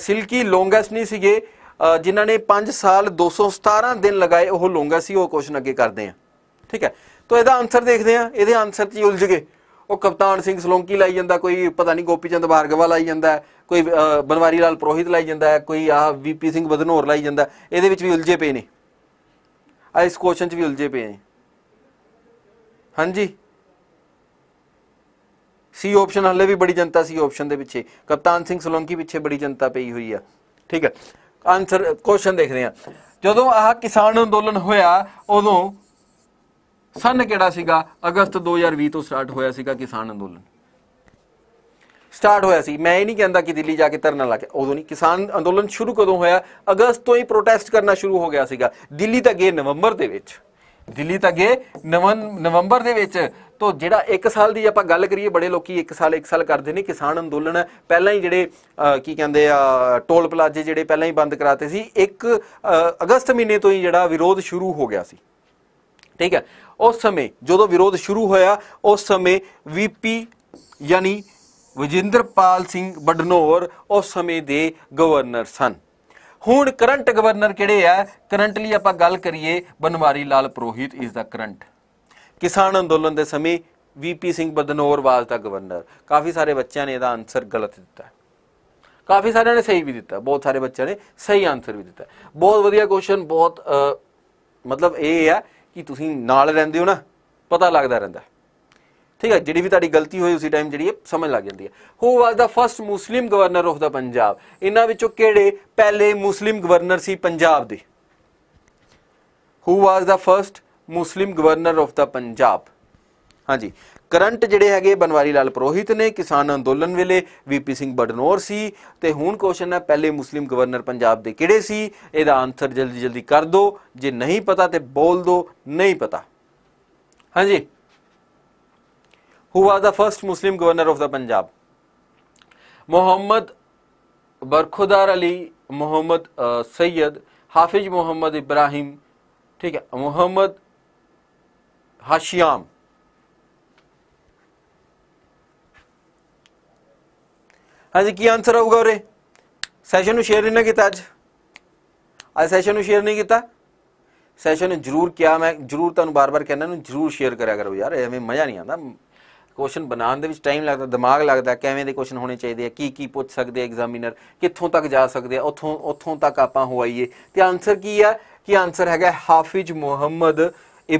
ਸਿਲਕੀ ਲੌਂਗੈਸਟ ਨਹੀਂ ਸੀਗੇ ਜਿਨ੍ਹਾਂ ਨੇ 5 ਸਾਲ 217 ਦਿਨ ਲਗਾਏ ਉਹ ਲੋਂਗਾ ਸੀ ਉਹ ਕੁਐਸਚਨ ਅੱਗੇ ਕਰਦੇ ਆ ਠੀਕ ਹੈ ਤਾਂ ਇਹਦਾ ਆਨਸਰ ਦੇਖਦੇ ਆ ਇਹਦੇ ਆਨਸਰ 'ਚ ਉਲਝ ਗਏ ਉਹ ਕਪਤਾਨ ਸਿੰਘ ਸਲੋਂਕੀ ਲਾਈ ਜਾਂਦਾ ਕੋਈ ਪਤਾ ਨਹੀਂ ਗੋਪੀਚੰਦ ਭਾਰਗਵਾ ਲਾਈ ਜਾਂਦਾ ਕੋਈ ਬਨਵਾਰੀ ਲਾਲ ਪ੍ਰੋਹਿਤ ਲਾਈ ਜਾਂਦਾ ਕੋਈ ਆ ਵੀਪੀ ਸਿੰਘ ਬਦਨੌਰ ਲਾਈ ਜਾਂਦਾ ਇਹਦੇ ਵਿੱਚ ਵੀ ਉਲਝੇ ਪਏ ਨੇ ਆ ਇਸ ਕੁਐਸਚਨ 'ਚ ਵੀ ਉਲਝੇ ਪਏ ਨੇ ਹਾਂਜੀ ਸੀ ਆਪਸ਼ਨ ਹੱਲੇ ਵੀ ਬੜੀ ਜਨਤਾ ਸੀ ਆਪਸ਼ਨ ਦੇ ਪਿੱਛੇ ਕਪਤਾਨ ਸਿੰਘ ਸਲੋਂਕੀ ਪਿੱਛੇ ਬੜੀ ਜਨਤਾ ਪਈ ਹੋਈ ਆ ਠੀਕ ਹੈ ਆਨਸਰ ਕੁਐਸਚਨ ਦੇਖਦੇ ਆ ਜਦੋਂ ਆਹ ਕਿਸਾਨ ਅੰਦੋਲਨ ਹੋਇਆ ਉਦੋਂ ਸਨ ਕਿਹੜਾ ਸੀਗਾ ਅਗਸਤ 2020 ਤੋਂ ਸਟਾਰਟ ਹੋਇਆ ਸੀਗਾ ਕਿਸਾਨ ਅੰਦੋਲਨ ਸਟਾਰਟ ਹੋਇਆ ਸੀ ਮੈਂ ਇਹ ਨਹੀਂ ਕਹਿੰਦਾ ਕਿ ਦਿੱਲੀ ਜਾ ਕੇ ਧਰਨਾ ਲਾ ਕੇ ਉਦੋਂ ਨਹੀਂ ਕਿਸਾਨ ਅੰਦੋਲਨ ਸ਼ੁਰੂ ਕਦੋਂ ਹੋਇਆ ਅਗਸਤ ਤੋਂ ਹੀ ਪ੍ਰੋਟੈਸਟ ਕਰਨਾ ਸ਼ੁਰੂ ਹੋ ਗਿਆ ਸੀਗਾ ਦਿੱਲੀ ਤਾਂ ਗਏ ਨਵੰਬਰ ਦੇ ਵਿੱਚ ਦਿੱਲੀ ਤਾਂ ਗਏ ਨਵੰਬਰ ਦੇ ਵਿੱਚ ਤੋਂ ਜਿਹੜਾ 1 ਸਾਲ ਦੀ ਆਪਾਂ ਗੱਲ ਕਰੀਏ ਬੜੇ ਲੋਕੀ 1 ਸਾਲ 1 ਸਾਲ ਕਰਦੇ ਨੇ ਕਿਸਾਨ ਅੰਦੋਲਨ ਪਹਿਲਾਂ ਹੀ ਜਿਹੜੇ ਕੀ ਕਹਿੰਦੇ ਆ ਟੋਲ ਪਲਾਜ਼ੇ ਜਿਹੜੇ ਪਹਿਲਾਂ ਹੀ ਬੰਦ ਕਰਾਤੇ ਸੀ 1 ਅਗਸਤ ਮਹੀਨੇ ਤੋਂ ਹੀ ਜਿਹੜਾ ਵਿਰੋਧ ਸ਼ੁਰੂ ਹੋ ਗਿਆ ਸੀ ਠੀਕ ਹੈ ਉਸ ਸਮੇਂ ਜਦੋਂ ਵਿਰੋਧ ਸ਼ੁਰੂ ਹੋਇਆ ਉਸ ਸਮੇਂ ਵੀਪੀ ਯਾਨੀ ਵਜਿੰਦਰਪਾਲ ਸਿੰਘ ਬਡਨੌਰ ਉਸ ਸਮੇਂ ਦੇ ਗਵਰਨਰ ਸਨ ਹੁਣ ਕਰੰਟ ਗਵਰਨਰ ਕਿਹੜੇ ਆ ਕਰੰਟਲੀ ਆਪਾਂ ਗੱਲ ਕਰੀਏ ਬਨਵਾਰੀ ਲਾਲ ਪ੍ਰੋਹਿਤ ਇਸ ਦਾ ਕਰੰਟ ਕਿਸਾਨ ਅੰਦੋਲਨ ਦੇ ਸਮੇਂ ਵੀਪੀ ਸਿੰਘ ਬਦਨੌਰ ਵਾਜ ਦਾ ਗਵਰਨਰ ਕਾਫੀ ਸਾਰੇ ਬੱਚਿਆਂ ਨੇ ਇਹਦਾ ਆਨਸਰ ਗਲਤ ਦਿੱਤਾ ਕਾਫੀ ਸਾਰਿਆਂ ਨੇ ਸਹੀ ਵੀ ਦਿੱਤਾ ਬਹੁਤ ਸਾਰੇ ਬੱਚਿਆਂ ਨੇ ਸਹੀ ਆਨਸਰ ਵੀ ਦਿੱਤਾ ਬਹੁਤ ਵਧੀਆ ਕੁਐਸਚਨ ਬਹੁਤ ਮਤਲਬ ਇਹ ਆ ਕਿ ਤੁਸੀਂ ਨਾਲ ਰਹਿੰਦੇ ਹੋ ਨਾ ਪਤਾ ਲੱਗਦਾ ਰਹਿੰਦਾ ਠੀਕ ਹੈ ਜਿਹੜੀ ਵੀ ਤੁਹਾਡੀ ਗਲਤੀ ਹੋਈ ਉਸੇ ਟਾਈਮ ਜਿਹੜੀ ਸਮਝ ਲੱਗ ਜਾਂਦੀ ਹੈ who was the first Muslim governor of the Punjab ਇਹਨਾਂ ਵਿੱਚੋਂ ਕਿਹੜੇ ਪਹਿਲੇ ਮੁਸਲਿਮ ਗਵਰਨਰ ਸੀ ਪੰਜਾਬ ਦੇ who was the first Muslim governor of the Punjab ਹਾਂਜੀ ਕਰੰਟ ਜਿਹੜੇ ਹੈਗੇ ਬਨਵਾਰੀ ਲਾਲ ਪ੍ਰੋਹਿਤ ਨੇ ਕਿਸਾਨ ਅੰਦੋਲਨ ਵੇਲੇ ਵੀਪੀ ਸਿੰਘ ਬਡਨੌਰ ਸੀ ਤੇ ਹੁਣ ਕੁਐਸਚਨ ਹੈ ਪਹਿਲੇ ਮੁਸਲਿਮ ਗਵਰਨਰ ਪੰਜਾਬ ਦੇ ਕਿਹੜੇ ਸੀ ਇਹਦਾ ਆਨਸਰ ਜਲਦੀ ਜਲਦੀ ਕਰ ਦਿਓ ਜੇ ਨਹੀਂ ਪਤਾ ਤੇ ਬੋਲ ਦਿਓ ਨਹੀਂ ਪਤਾ ਹਾਂਜੀ who was the first Muslim governor of the Punjab Muhammad Barkhurdar Ali Muhammad Said Hafiz Muhammad Ibrahim ਠੀਕ ਹੈ ਮੁਹੰਮਦ ਹਾਸ਼ੀਆਮ ਹਾਂਜੀ ਕੀ ਆਨਸਰ ਆਊਗਾ ਉਰੇ ਸੈਸ਼ਨ ਨੂੰ ਸ਼ੇਅਰ ਨਹੀਂ ਕੀਤਾ ਅੱਜ ਅੱਜ ਸੈਸ਼ਨ ਨੂੰ ਸ਼ੇਅਰ ਨਹੀਂ ਕੀਤਾ ਸੈਸ਼ਨ ਨੂੰ ਜ਼ਰੂਰ ਕਿਹਾ ਮੈਂ ਜ਼ਰੂਰ ਤੁਹਾਨੂੰ ਬਾਰ-ਬਾਰ ਕਹਿੰਦਾ ਨੂੰ ਜ਼ਰੂਰ ਸ਼ੇਅਰ ਕਰਿਆ ਕਰੋ ਯਾਰ ਐਵੇਂ ਮਜ਼ਾ ਨਹੀਂ ਆਉਂਦਾ ਕੁਐਸਚਨ ਬਣਾਉਣ ਦੇ ਵਿੱਚ ਟਾਈਮ ਲੱਗਦਾ ਦਿਮਾਗ ਲੱਗਦਾ ਕਿਵੇਂ ਦੇ ਕੁਐਸਚਨ ਹੋਣੇ ਚਾਹੀਦੇ ਆ ਕੀ ਕੀ ਪੁੱਛ ਸਕਦੇ ਐਗਜ਼ਾਮੀਨਰ ਕਿੱਥੋਂ ਤੱਕ ਜਾ ਸਕਦੇ ਆ ਉੱਥੋਂ ਉੱਥੋਂ ਤੱਕ ਆਪਾਂ ਹੋ ਆਈਏ ਤੇ ਆਨਸਰ ਕੀ ਆ ਕੀ ਆਨਸਰ ਹੈਗਾ ਹਾਫਿਜ਼ ਮੁਹੰਮਦ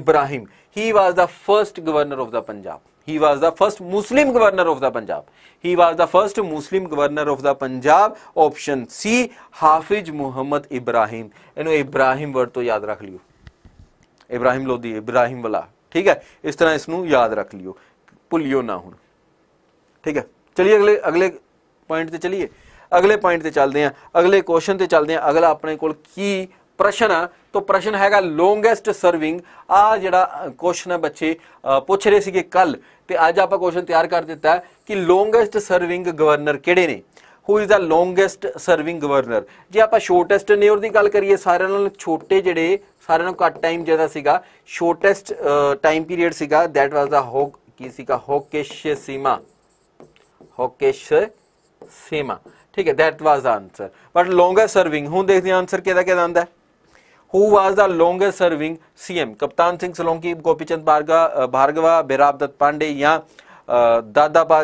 ਇਬਰਾਹਿਮ ਹੀ was the first governor of the Punjab He was the first Muslim governor of the Punjab. He was the first Muslim governor of the Punjab. Option C, Hafiz Muhammad Ibrahim. ਇਹਨੂੰ Ibrahim word ਤੋਂ ਯਾਦ ਰੱਖ ਲਿਓ ਇਬਰਾਹਿਮ ਲੋਦੀ ਇਬਰਾਹਿਮ ਵਾਲਾ ਠੀਕ ਹੈ ਇਸ ਤਰ੍ਹਾਂ ਇਸ ਨੂੰ ਯਾਦ ਰੱਖ ਲਿਓ ਭੁੱਲਿਓ ਨਾ ਹੁਣ ਠੀਕ ਹੈ ਚਲਿਏ ਅਗਲੇ ਅਗਲੇ ਪੁਆਇੰਟ ਤੇ ਚਲਿਏ ਅਗਲੇ ਪੁਆਇੰਟ ਤੇ ਚੱਲਦੇ ਆਂ ਅਗਲੇ ਕੁਐਸਚਨ ਤੇ ਚੱਲਦੇ ਆਂ ਅਗਲਾ ਆਪਣੇ ਕੋਲ ਕੀ ਪ੍ਰਸ਼ਨ ਆ ਤਾਂ ਪ੍ਰਸ਼ਨ ਹੈਗਾ ਲੌਂਗੇਸਟ ਸਰਵਿੰਗ ਆ ਜਿਹੜਾ ਕੁਐਸਚਨ ਹੈ ਬੱਚੇ ਪੁੱਛ ਰਹੇ ਸੀਗੇ ਕੱਲ ਤੇ ਅੱਜ ਆਪਾਂ ਕੁਐਸਚਨ ਤਿਆਰ ਕਰ ਦਿੱਤਾ ਕਿ ਲੌਂਗੇਸਟ ਸਰਵਿੰਗ ਗਵਰਨਰ ਕਿਹੜੇ ਨੇ who is the longest serving governor ਜੇ ਆਪਾਂ ਸ਼ੋਰਟੈਸਟ ਨੇਅਰ ਦੀ ਗੱਲ ਕਰੀਏ ਸਾਰਿਆਂ ਨਾਲੋਂ ਛੋਟੇ ਜਿਹੜੇ ਸਾਰਿਆਂ ਨਾਲੋਂ ਘੱਟ ਟਾਈਮ ਜਿਹੜਾ ਸੀਗਾ ਸ਼ੋਰਟੈਸਟ ਟਾਈਮ ਪੀਰੀਅਡ ਸੀਗਾ ਦੈਟ ਵਾਸ ਦਾ ਹੋਕ ਕੀ ਸੀਗਾ ਹੋਕੇਸ਼ ਸੀਮਾ ਹੋਕੇਸ਼ ਸੀਮਾ ਠੀਕ ਹੈ that was the answer but longest serving ਹੁਣ ਦੇਖਦੇ ਹਾਂ ਆਨਸਰ ਕਿਹਦਾ ਕਿਹਦਾ ਆਂਦਾ ਹੈ who was the longest serving CM Kaptan Singh Solanki Gopichand Bhargava भैराब Dutt Pandey या दादाबा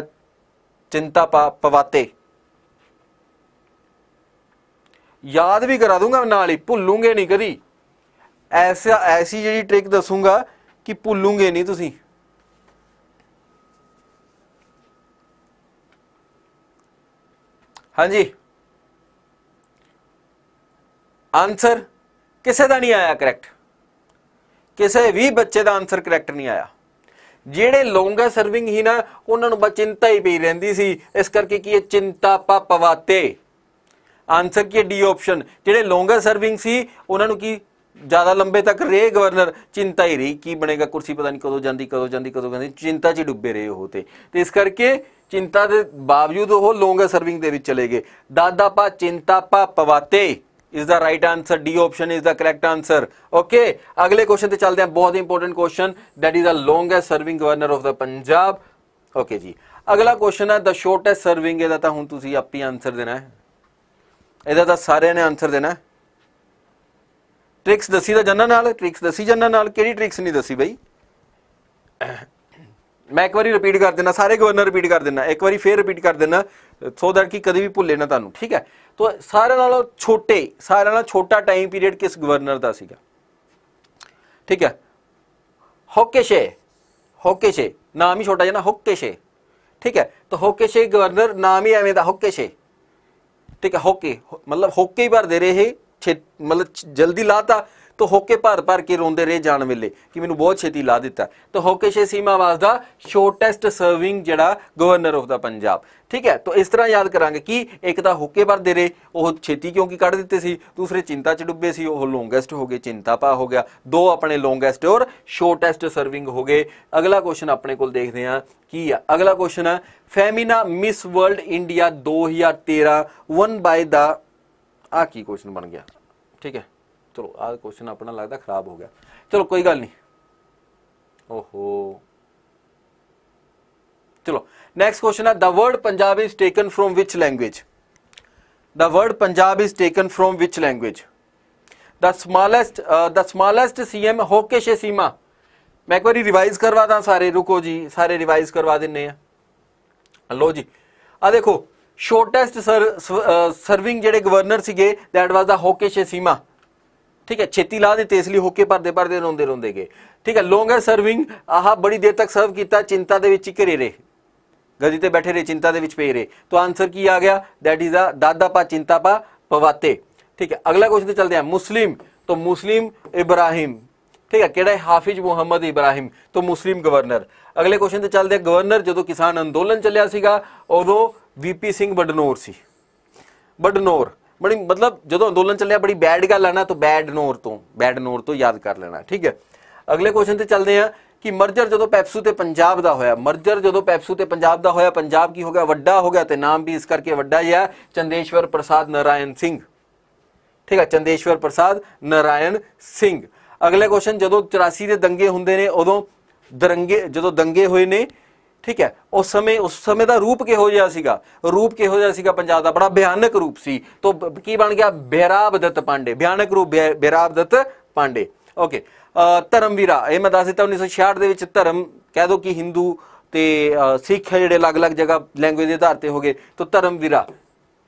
चिंता पवाते याद भी करा दूंगा नाल ही भुलूंगे नहीं कभी ऐसा ऐसी जी ट्रिक दसूंगा कि भुलूंगे नहीं तुम हाँ जी आंसर ਕਿਸੇ ਦਾ ਨਹੀਂ ਆਇਆ ਕਰੈਕਟ ਕਿਸੇ ਵੀ ਬੱਚੇ ਦਾ ਆਨਸਰ ਕਰੈਕਟ ਨਹੀਂ ਆਇਆ ਜਿਹੜੇ ਲੌਂਗਾ ਸਰਵਿੰਗ ਹੀ ਨਾ ਉਹਨਾਂ ਨੂੰ ਬਚਿੰਤਾ ਹੀ ਪਈ ਰਹਿੰਦੀ ਸੀ ਇਸ ਕਰਕੇ ਕੀ ਇਹ ਚਿੰਤਾ ਪਪਵਾਤੇ ਆਨਸਰ ਕੀ ਡੀ ਆਪਸ਼ਨ ਜਿਹੜੇ ਲੌਂਗਾ ਸਰਵਿੰਗ ਸੀ ਉਹਨਾਂ ਨੂੰ ਕੀ ਜ਼ਿਆਦਾ ਲੰਬੇ ਤੱਕ ਰਹੇ ਗਵਰਨਰ ਚਿੰਤਾ ਹੀ ਰਹੀ ਕੀ ਬਣੇਗਾ ਕੁਰਸੀ ਪਤਾ ਨਹੀਂ ਕਦੋਂ ਜਾਂਦੀ ਕਦੋਂ ਜਾਂਦੀ ਕਦੋਂ ਜਾਂਦੀ ਚਿੰਤਾ 'ਚ ਡੁੱਬੇ ਰਹੇ ਉਹ ਤੇ ਤੇ ਇਸ ਕਰਕੇ ਚਿੰਤਾ ਦੇ ਬਾਵਜੂਦ ਉਹ ਲੌਂਗਾ ਸਰਵਿੰਗ ਦੇ ਵਿੱਚ ਚਲੇ ਗਏ ਦਾਦਾ ਪਾ ਚਿੰਤਾ ਪਾ ਪਵਾਤੇ ਇਸ ਦਾ right answer D option is the correct answer okay ਅਗਲੇ ਕੁਐਸਚਨ ਤੇ ਚੱਲਦੇ ਹਾਂ ਬਹੁਤ important question that is the longest serving governor of the Punjab okay ਜੀ ਅਗਲਾ ਕੁਐਸਚਨ ਹੈ ਦਾ ਸ਼ਾਰਟੈਸਟ ਸਰਵਿੰਗ ਇਹਦਾ ਤਾਂ ਹੁਣ ਤੁਸੀਂ ਆਪੀ ਆਨਸਰ ਦੇਣਾ ਹੈ ਇਹਦਾ ਤਾਂ ਸਾਰਿਆਂ ਨੇ ਆਨਸਰ ਦੇਣਾ ਹੈ ਟ੍ਰਿਕਸ ਦਸੀ ਦਾ ਜੰਨਾ ਨਾਲ ਟ੍ਰਿਕਸ ਦਸੀ ਜੰਨਾ ਨਾਲ ਕਿਹੜੀ ਟ੍ਰਿਕਸ ਨਹੀਂ ਦਸੀ ਬਈ ਮੈਂ ਇੱਕ ਵਾਰੀ ਰਿਪੀਟ ਕਰ ਦਿੰਦਾ ਸਾਰੇ ਗਵਰਨਰ ਰਿਪੀਟ ਕਰ ਦਿੰਦਾ ਇੱਕ ਵਾਰੀ ਫੇਰ ਰਿਪੀਟ ਕਰ ਦਿੰਦਾ ਸੋ ਦੈਟ ਕਿ ਕਦੇ ਵੀ ਭੁੱਲੇ ਨਾ ਤੁਹਾਨੂੰ ਠੀਕ ਹੈ ਤੋਂ ਸਾਰਿਆਂ ਨਾਲੋਂ ਛੋਟੇ ਸਾਰਿਆਂ ਨਾਲੋਂ ਛੋਟਾ ਟਾਈਮ ਪੀਰੀਅਡ ਕਿਸ ਗਵਰਨਰ ਦਾ ਸੀਗਾ ਠੀਕ ਹੈ ਹੋਕੇਸ਼ੇ ਹੋਕੇਸ਼ੇ ਨਾਮ ਹੀ ਛੋਟਾ ਜਿਹਾ ਨਾ ਹੋਕੇਸ਼ੇ ਠੀਕ ਹੈ ਤਾਂ ਹੋਕੇਸ਼ੇ ਗਵਰਨਰ ਨਾਮ ਹੀ ਐਵੇਂ ਦਾ ਹੋਕੇਸ਼ੇ ਠੀਕ ਹੈ ਹੋਕੇ ਮਤਲਬ ਹੋਕੇ ਹੀ ਭਰਦੇ ਰਹੇ ਮਤਲਬ ਜਲਦੀ ਲਾਤਾ ਤੋ ਹੋਕੇ ਭਰ ਭਰ ਕੇ ਰੋਂਦੇ ਰਹੇ ਜਾਣ ਵੇਲੇ ਕਿ ਮੈਨੂੰ ਬਹੁਤ ਛੇਤੀ ਲਾ ਦਿੱਤਾ ਤੋ Hokishe Sema was the shortest serving ਜਿਹੜਾ ਗਵਰਨਰ ਆਫ ਦਾ ਪੰਜਾਬ ਠੀਕ ਹੈ ਤੋ ਇਸ ਤਰ੍ਹਾਂ ਯਾਦ ਕਰਾਂਗੇ ਕਿ ਇੱਕ ਤਾਂ ਹੋਕੇ ਦੇ ਰਹੇ ਉਹ ਛੇਤੀ ਕਿਉਂਕਿ ਕੱਢ ਦਿੱਤੇ ਸੀ ਦੂਸਰੇ ਚਿੰਤਾ ਚ ਡੁੱਬੇ ਸੀ ਉਹ ਲੌਂਗੈਸਟ ਹੋ ਗਏ ਪਾ ਹੋ ਗਿਆ ਦੋ ਆਪਣੇ ਲੌਂਗੈਸਟ ਔਰ ਸ਼ੋਰਟੈਸਟ ਸਰਵਿੰਗ ਹੋ ਗਏ ਅਗਲਾ ਕੁਐਸਚਨ ਆਪਣੇ ਕੋਲ ਦੇਖਦੇ ਹਾਂ ਕੀ ਆ ਅਗਲਾ ਕੁਐਸਚਨ ਹੈ Femina Miss World India 2013 won by the ਆ ਕੀ ਕੁਐਸਚਨ ਬਣ ਗਿਆ ਠੀਕ ਹੈ ਚਲੋ ਆਹ ਕੁਐਸਚਨ ਆਪਣਾ ਲੱਗਦਾ ਖਰਾਬ ਹੋ ਗਿਆ ਚਲੋ ਕੋਈ ਗੱਲ ਨਹੀਂ ਓਹੋ ਚਲੋ ਨੈਕਸਟ ਕੁਐਸਚਨ ਹੈ the word Punjab is taken from which language the word Punjab is taken from which language the smallest the smallest CM Hokishe Sema मैं एक बार रिवाइज करवा दा सारे रुको जी सारे रिवाइज करवा दिने हैं लो जी आ देखो शॉर्टेस्ट सर सर्विंग जेडे गवर्नर ਸੀਗੇ that was the Hokishe Sema ਠੀਕ ਹੈ ਛੇਤੀ ਲਾ ਦਿੱਤੇ ਇਸ ਲਈ ਹੋਕੇ ਭਰਦੇ ਭਰਦੇ ਰੋਂਦੇ ਰੋਂਦੇ ਗਏ ਠੀਕ ਹੈ ਲੋਂਗਰ ਸਰਵਿੰਗ ਆਹ ਬੜੀ ਦੇਰ ਤੱਕ ਸਰਵ ਕੀਤਾ ਚਿੰਤਾ ਦੇ ਵਿੱਚ ਹੀ ਘਰੇ ਰਹੇ ਗੱਦੀ ਤੇ ਬੈਠੇ ਰਹੇ ਚਿੰਤਾ ਦੇ ਵਿੱਚ ਪਏ ਰਹੇ ਤਾਂ ਆਨਸਰ ਕੀ ਆ ਗਿਆ ਦੈਟ ਇਜ਼ ਦਾ ਦਾਦਾ ਪਾ ਚਿੰਤਾ ਪਾ ਪਵਾਤੇ ਠੀਕ ਹੈ ਅਗਲਾ क्वेश्चन ਤੇ चलते हैं ਮੁਸਲਿਮ तो ਮੁਸਲਿਮ ਇਬਰਾਹਿਮ ਠੀਕ ਹੈ ਕਿਹੜਾ है हाफिज मुहम्मद इब्राहिम तो मुस्लिम गवर्नर अगले क्वेश्चन ਤੇ ਚੱਲਦੇ ਗਵਰਨਰ ਜਦੋਂ ਕਿਸਾਨ ਅੰਦੋਲਨ ਚੱਲਿਆ ਸੀਗਾ ਉਦੋਂ ਵੀਪੀ ਸਿੰਘ ਬਡਨੌਰ ਸੀ ਬਡਨੌਰ ਬੜੀ ਮਤਲਬ ਜਦੋਂ ਅੰਦੋਲਨ ਚੱਲਿਆ ਬੜੀ ਬੈਡ ਗੱਲ ਆ ਨਾ ਤਾਂ ਬੈਡ ਨੋਰ ਤੋਂ ਬੈਡ ਨੋਰ ਤੋਂ ਯਾਦ ਕਰ ਲੈਣਾ ਠੀਕ ਹੈ ਅਗਲੇ ਕੁਐਸਚਨ ਤੇ ਚੱਲਦੇ ਆ ਕਿ ਮਰਜਰ ਜਦੋਂ ਪੈਪਸੂ ਤੇ ਪੰਜਾਬ ਦਾ ਹੋਇਆ ਮਰਜਰ ਜਦੋਂ ਪੈਪਸੂ ਤੇ ਪੰਜਾਬ ਦਾ ਹੋਇਆ ਪੰਜਾਬ ਕੀ ਹੋ ਗਿਆ ਵੱਡਾ ਹੋ ਗਿਆ ਤੇ ਨਾਮ ਵੀ ਇਸ ਕਰਕੇ ਵੱਡਾ ਹੀ ਆ ਚੰਦੇਸ਼ਵਰ ਪ੍ਰਸਾਦ ਨਰਾਇਣ ਸਿੰਘ ਠੀਕ ਹੈ ਚੰਦੇਸ਼ਵਰ ਪ੍ਰਸਾਦ ਨਰਾਇਣ ਸਿੰਘ ਅਗਲੇ ਕੁਐਸਚਨ ਜਦੋਂ 84 ਦੇ ਦੰਗੇ ਹੁੰਦੇ ਨੇ ਉਦੋਂ ਦਰੰਗੇ ਜਦੋਂ ਦੰਗੇ ਹੋਏ ਨੇ ਠੀਕ ਹੈ ਉਸ ਸਮੇਂ ਉਸ ਸਮੇਂ ਦਾ ਰੂਪ ਕਿਹੋ ਜਿਹਾ ਸੀਗਾ ਰੂਪ ਕਿਹੋ ਜਿਹਾ ਸੀਗਾ ਪੰਜਾਬ ਦਾ ਬੜਾ ਭਿਆਨਕ ਰੂਪ ਸੀ ਤੋਂ ਕੀ ਬਣ ਗਿਆ ਬੇਰਾਬਦਤ ਪਾਂਡੇ ਭਿਆਨਕ ਰੂਪ ਬੇਰਾਬਦਤ ਪਾਂਡੇ ਓਕੇ ਧਰਮਵੀਰਾ ਇਹ ਮੈਂ ਦੱਸ ਦਿੱਤਾ 1966 ਦੇ ਵਿੱਚ ਧਰਮ ਕਹਿ ਦੋ ਕਿ ਹਿੰਦੂ ਤੇ ਸਿੱਖ ਜਿਹੜੇ ਅਲੱਗ-ਅਲੱਗ ਜਗ੍ਹਾ ਲੈਂਗੁਏਜ ਦੇ ਆਧਾਰ ਤੇ ਹੋ ਗਏ ਤੋਂ ਧਰਮਵੀਰਾ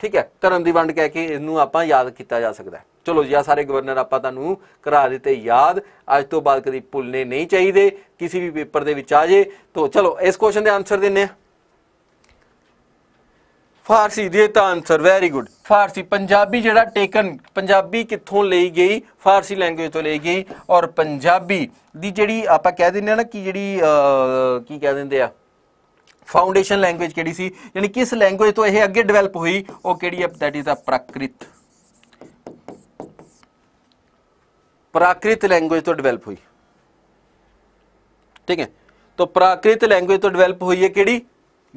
ਠੀਕ ਹੈ ਧਰਮ ਦੀ ਵੰਡ ਕਹਿ ਕੇ ਇਹਨੂੰ ਆਪਾਂ ਯਾਦ ਕੀਤਾ ਜਾ ਸਕਦਾ ਚਲੋ ਜੀ ਆ ਸਾਰੇ ਗਵਰਨਰ ਆਪਾਂ ਤੁਹਾਨੂੰ ਕਰਾ ਦਿੱਤੇ ਯਾਦ ਅੱਜ ਤੋਂ ਬਾਅਦ ਕਦੀ ਭੁੱਲਨੇ ਨਹੀਂ ਚਾਹੀਦੇ ਕਿਸੇ ਵੀ ਪੇਪਰ ਦੇ ਵਿੱਚ ਆ ਜੇ ਤੋ ਚਲੋ ਇਸ ਕੁਐਸਚਨ ਦੇ ਆਨਸਰ ਦਿੰਨੇ ਆ ਫਾਰਸੀ ਦੇ ਤਾਂ answer very good Farsi Punjabi ਜਿਹੜਾ ਟੇਕਨ ਪੰਜਾਬੀ ਕਿੱਥੋਂ ਲਈ ਗਈ ਫਾਰਸੀ ਲੈਂਗੁਏਜ ਤੋਂ ਲਈ ਗਈ ਔਰ ਪੰਜਾਬੀ ਦੀ ਜਿਹੜੀ ਆਪਾਂ ਕਹਿ ਦਿੰਨੇ ਆ ਨਾ ਕਿ ਜਿਹੜੀ ਕੀ ਕਹਿ ਦਿੰਦੇ ਆ ਫਾਊਂਡੇਸ਼ਨ ਲੈਂਗੁਏਜ ਕਿਹੜੀ ਸੀ ਯਾਨੀ ਕਿਸ ਲੈਂਗੁਏਜ ਤੋਂ ਇਹ ਅੱਗੇ ਡਿਵੈਲਪ ਹੋਈ ਉਹ ਕਿਹੜੀ ਹੈ that is the Prakrit Prakrit language तो डेवलप हुई ठीक है तो प्राकृत लैंग्वेज तो डेवलप हुई है केड़ी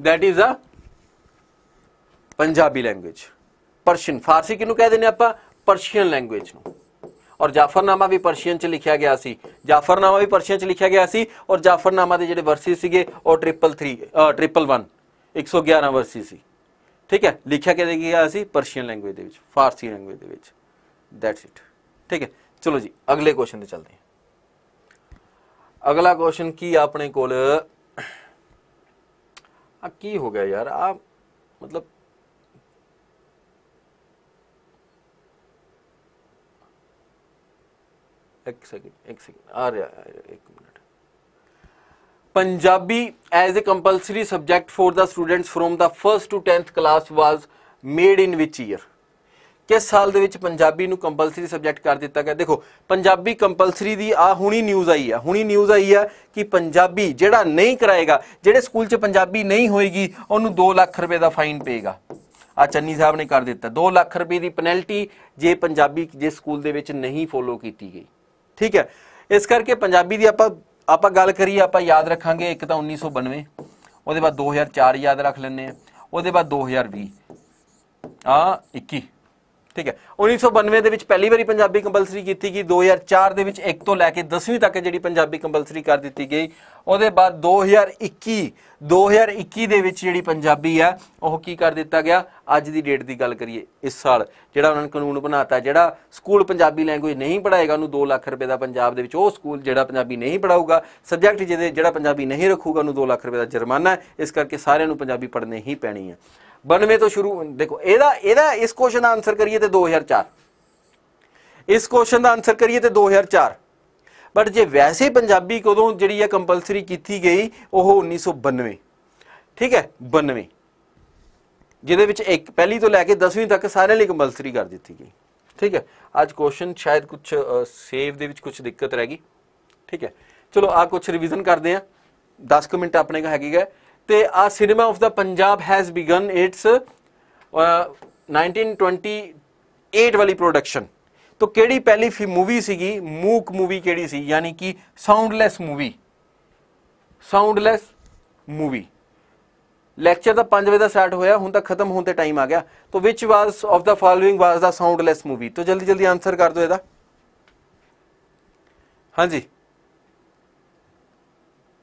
that is uh Punjabi language Persian Farsi किनू कह देने आप परशियन लैंग्वेज ਔਰ ਜਾਫਰਨਾਮਾ ਵੀ ਪਰਸ਼ੀਅਨ ਚ ਲਿਖਿਆ ਗਿਆ ਸੀ ਜਾਫਰਨਾਮਾ ਵੀ ਪਰਸ਼ੀਅਨ ਚ ਲਿਖਿਆ ਗਿਆ ਸੀ ਔਰ ਜਾਫਰਨਾਮਾ ਦੇ ਜਿਹੜੇ ਵਰਸੀ ਸੀਗੇ ਉਹ 333 111 111 ਵਰਸੀ ਸੀ ਠੀਕ ਹੈ ਲਿਖਿਆ ਕਿਹਦੇ ਗਿਆ ਸੀ ਪਰਸ਼ੀਅਨ ਲੈਂਗੁਏਜ ਦੇ ਵਿੱਚ ਫਾਰਸੀ ਲੈਂਗੁਏਜ ਦੇ ਵਿੱਚ ਦੈਟਸ ਇਟ ਠੀਕ ਹੈ ਚਲੋ ਜੀ ਅਗਲੇ ਕੁਐਸਚਨ ਤੇ ਚਲਦੇ ਹਾਂ ਅਗਲਾ ਕੁਐਸਚਨ ਕੀ ਆਪਣੇ ਕੋਲ ਆ ਕੀ ਹੋ ਗਿਆ ਯਾਰ ਆ ਮਤਲਬ ਇੱਕ ਸੈਕਿੰਡ ਇੱਕ ਸੈਕਿੰਡ ਆ ਰਿਹਾ ਇੱਕ minute Punjabi as uh compulsory subject for the students from the first to 10th class was made in which year ਕਿਸ ਸਾਲ ਦੇ ਵਿੱਚ ਪੰਜਾਬੀ ਨੂੰ ਕੰਪਲਸਰੀ ਸਬਜੈਕਟ ਕਰ ਦਿੱਤਾ ਗਿਆ ਦੇਖੋ ਪੰਜਾਬੀ ਕੰਪਲਸਰੀ ਦੀ ਆ ਹੁਣੀ ਨਿਊਜ਼ ਆਈ ਆ ਹੁਣੀ ਨਿਊਜ਼ ਆਈ ਆ ਕਿ ਪੰਜਾਬੀ ਜਿਹੜਾ ਨਹੀਂ ਕਰਾਏਗਾ ਜਿਹੜੇ ਸਕੂਲ 'ਚ ਪੰਜਾਬੀ ਨਹੀਂ ਹੋਏਗੀ ਉਹਨੂੰ 2 ਲੱਖ ਰੁਪਏ ਦਾ ਫਾਈਨ ਪੇਗਾ ਆ ਚੰਨੀ ਸਾਹਿਬ ਨੇ ਕਰ ਦਿੱਤਾ 2 ਲੱਖ ਰੁਪਏ ਦੀ ਪੈਨਲਟੀ ਜੇ ਪੰਜਾਬੀ ਜੇ ਸਕੂਲ ਦੇ ਵਿੱਚ ਨਹੀਂ ਫੋਲੋ ਕੀਤੀ ਗਈ ਠੀਕ ਹੈ ਇਸ ਕਰਕੇ ਪੰਜਾਬੀ ਦੀ ਆਪਾਂ ਆਪਾਂ ਗੱਲ ਕਰੀਏ ਆਪਾਂ ਯਾਦ ਰੱਖਾਂਗੇ ਇੱਕ ਤਾਂ 1992 ਉਹਦੇ ਬਾਅਦ 2004 ਯਾਦ ਰੱਖ ਲੈਣੇ ਆ ਉਹਦੇ ਬਾਅਦ 2020 ਆ 21 ਠੀਕ ਹੈ 1992 ਦੇ ਵਿੱਚ ਪਹਿਲੀ ਵਾਰੀ ਪੰਜਾਬੀ ਕੰਪਲਸਰੀ ਕੀਤੀ ਗਈ 2004 ਦੇ ਵਿੱਚ 1 ਤੋਂ ਲੈ ਕੇ 10ਵੀਂ ਤੱਕ ਜਿਹੜੀ ਪੰਜਾਬੀ ਕੰਪਲਸਰੀ ਕਰ ਦਿੱਤੀ ਗਈ ਉਹਦੇ ਬਾਅਦ 2021 2021 ਦੇ ਵਿੱਚ ਜਿਹੜੀ ਪੰਜਾਬੀ ਆ ਉਹ ਕੀ ਕਰ ਦਿੱਤਾ ਗਿਆ ਅੱਜ ਦੀ ਡੇਟ ਦੀ ਗੱਲ ਕਰੀਏ ਇਸ ਸਾਲ ਜਿਹੜਾ ਉਹਨਾਂ ਨੇ ਕਾਨੂੰਨ ਬਣਾਤਾ ਜਿਹੜਾ ਸਕੂਲ ਪੰਜਾਬੀ ਲੈਂਗੁਏਜ ਨਹੀਂ ਪੜਾਏਗਾ ਉਹਨੂੰ 2 ਲੱਖ ਰੁਪਏ ਦਾ ਪੰਜਾਬ ਦੇ ਵਿੱਚ ਉਹ ਸਕੂਲ ਜਿਹੜਾ ਪੰਜਾਬੀ ਨਹੀਂ ਪੜਾਊਗਾ ਸਬਜੈਕਟ ਜਿਹਦੇ ਜਿਹੜਾ ਪੰਜਾਬੀ ਨਹੀਂ ਰੱਖੂਗਾ ਉਹਨੂੰ 2 ਲੱਖ ਰੁਪਏ ਦਾ ਜੁਰਮਾਨਾ ਇਸ ਕਰਕੇ ਸਾਰਿਆਂ ਨੂੰ ਪੰਜਾਬੀ ਪੜ੍ਹਨੇ ਹੀ ਪੈਣੀ ਹੈ 92 ਤੋਂ ਸ਼ੁਰੂ ਦੇਖੋ ਇਹਦਾ ਇਹਦਾ ਇਸ ਕੁਐਸਚਨ ਦਾ ਆਨਸਰ ਕਰੀਏ ਤੇ 2004 ਇਸ ਕੁਐਸਚਨ ਦਾ ਆਨਸਰ ਕਰੀਏ ਤੇ 2004 ਬਟ ਜੇ ਵੈਸੇ ਪੰਜਾਬੀ ਕਦੋਂ ਜਿਹੜੀ ਹੈ ਕੰਪਲਸਰੀ ਕੀਤੀ ਗਈ ਉਹ 1992 ਠੀਕ ਹੈ 92 ਜਿਹਦੇ ਵਿੱਚ ਇੱਕ ਪਹਿਲੀ ਤੋਂ ਲੈ ਕੇ 10ਵੀਂ ਤੱਕ ਸਾਰਿਆਂ ਲਈ ਕੰਪਲਸਰੀ ਕਰ ਦਿੱਤੀ ਗਈ ਠੀਕ ਹੈ ਅੱਜ ਕੁਐਸਚਨ ਸ਼ਾਇਦ ਕੁਝ ਸੇਵ ਦੇ ਵਿੱਚ ਕੁਝ ਦਿੱਕਤ ਰਹਿ ਗਈ ਠੀਕ ਹੈ ਚਲੋ ਆ ਕੁਝ ਰਿਵੀਜ਼ਨ ਕਰਦੇ ਆ 10 ਮਿੰਟ ਆਪਣੇ ਕੋ ਹੈਗੀ ਹੈ ਤੇ ਆ cinema of the Punjab has begin its 1928 ਵਾਲੀ ਪ੍ਰੋਡਕਸ਼ਨ ਤੋਂ ਕਿਹੜੀ ਪਹਿਲੀ ਫੀ ਮੂਵੀ ਸੀਗੀ ਮੂਕ ਮੂਵੀ ਕਿਹੜੀ ਸੀ ਯਾਨੀ ਕਿ soundless movie soundless movie lecture ਦਾ 5 ਵਜੇ ਦਾ ਸਟਾਰਟ ਹੋਇਆ ਹੁਣ ਤਾਂ ਖਤਮ ਹੋਣ ਤੇ ਟਾਈਮ ਆ ਗਿਆ ਤੋਂ which was of the following was the soundless movie ਤੋਂ ਜਲਦੀ ਜਲਦੀ ਆਨਸਰ ਕਰ ਦਿਓ ਇਹਦਾ ਹਾਂਜੀ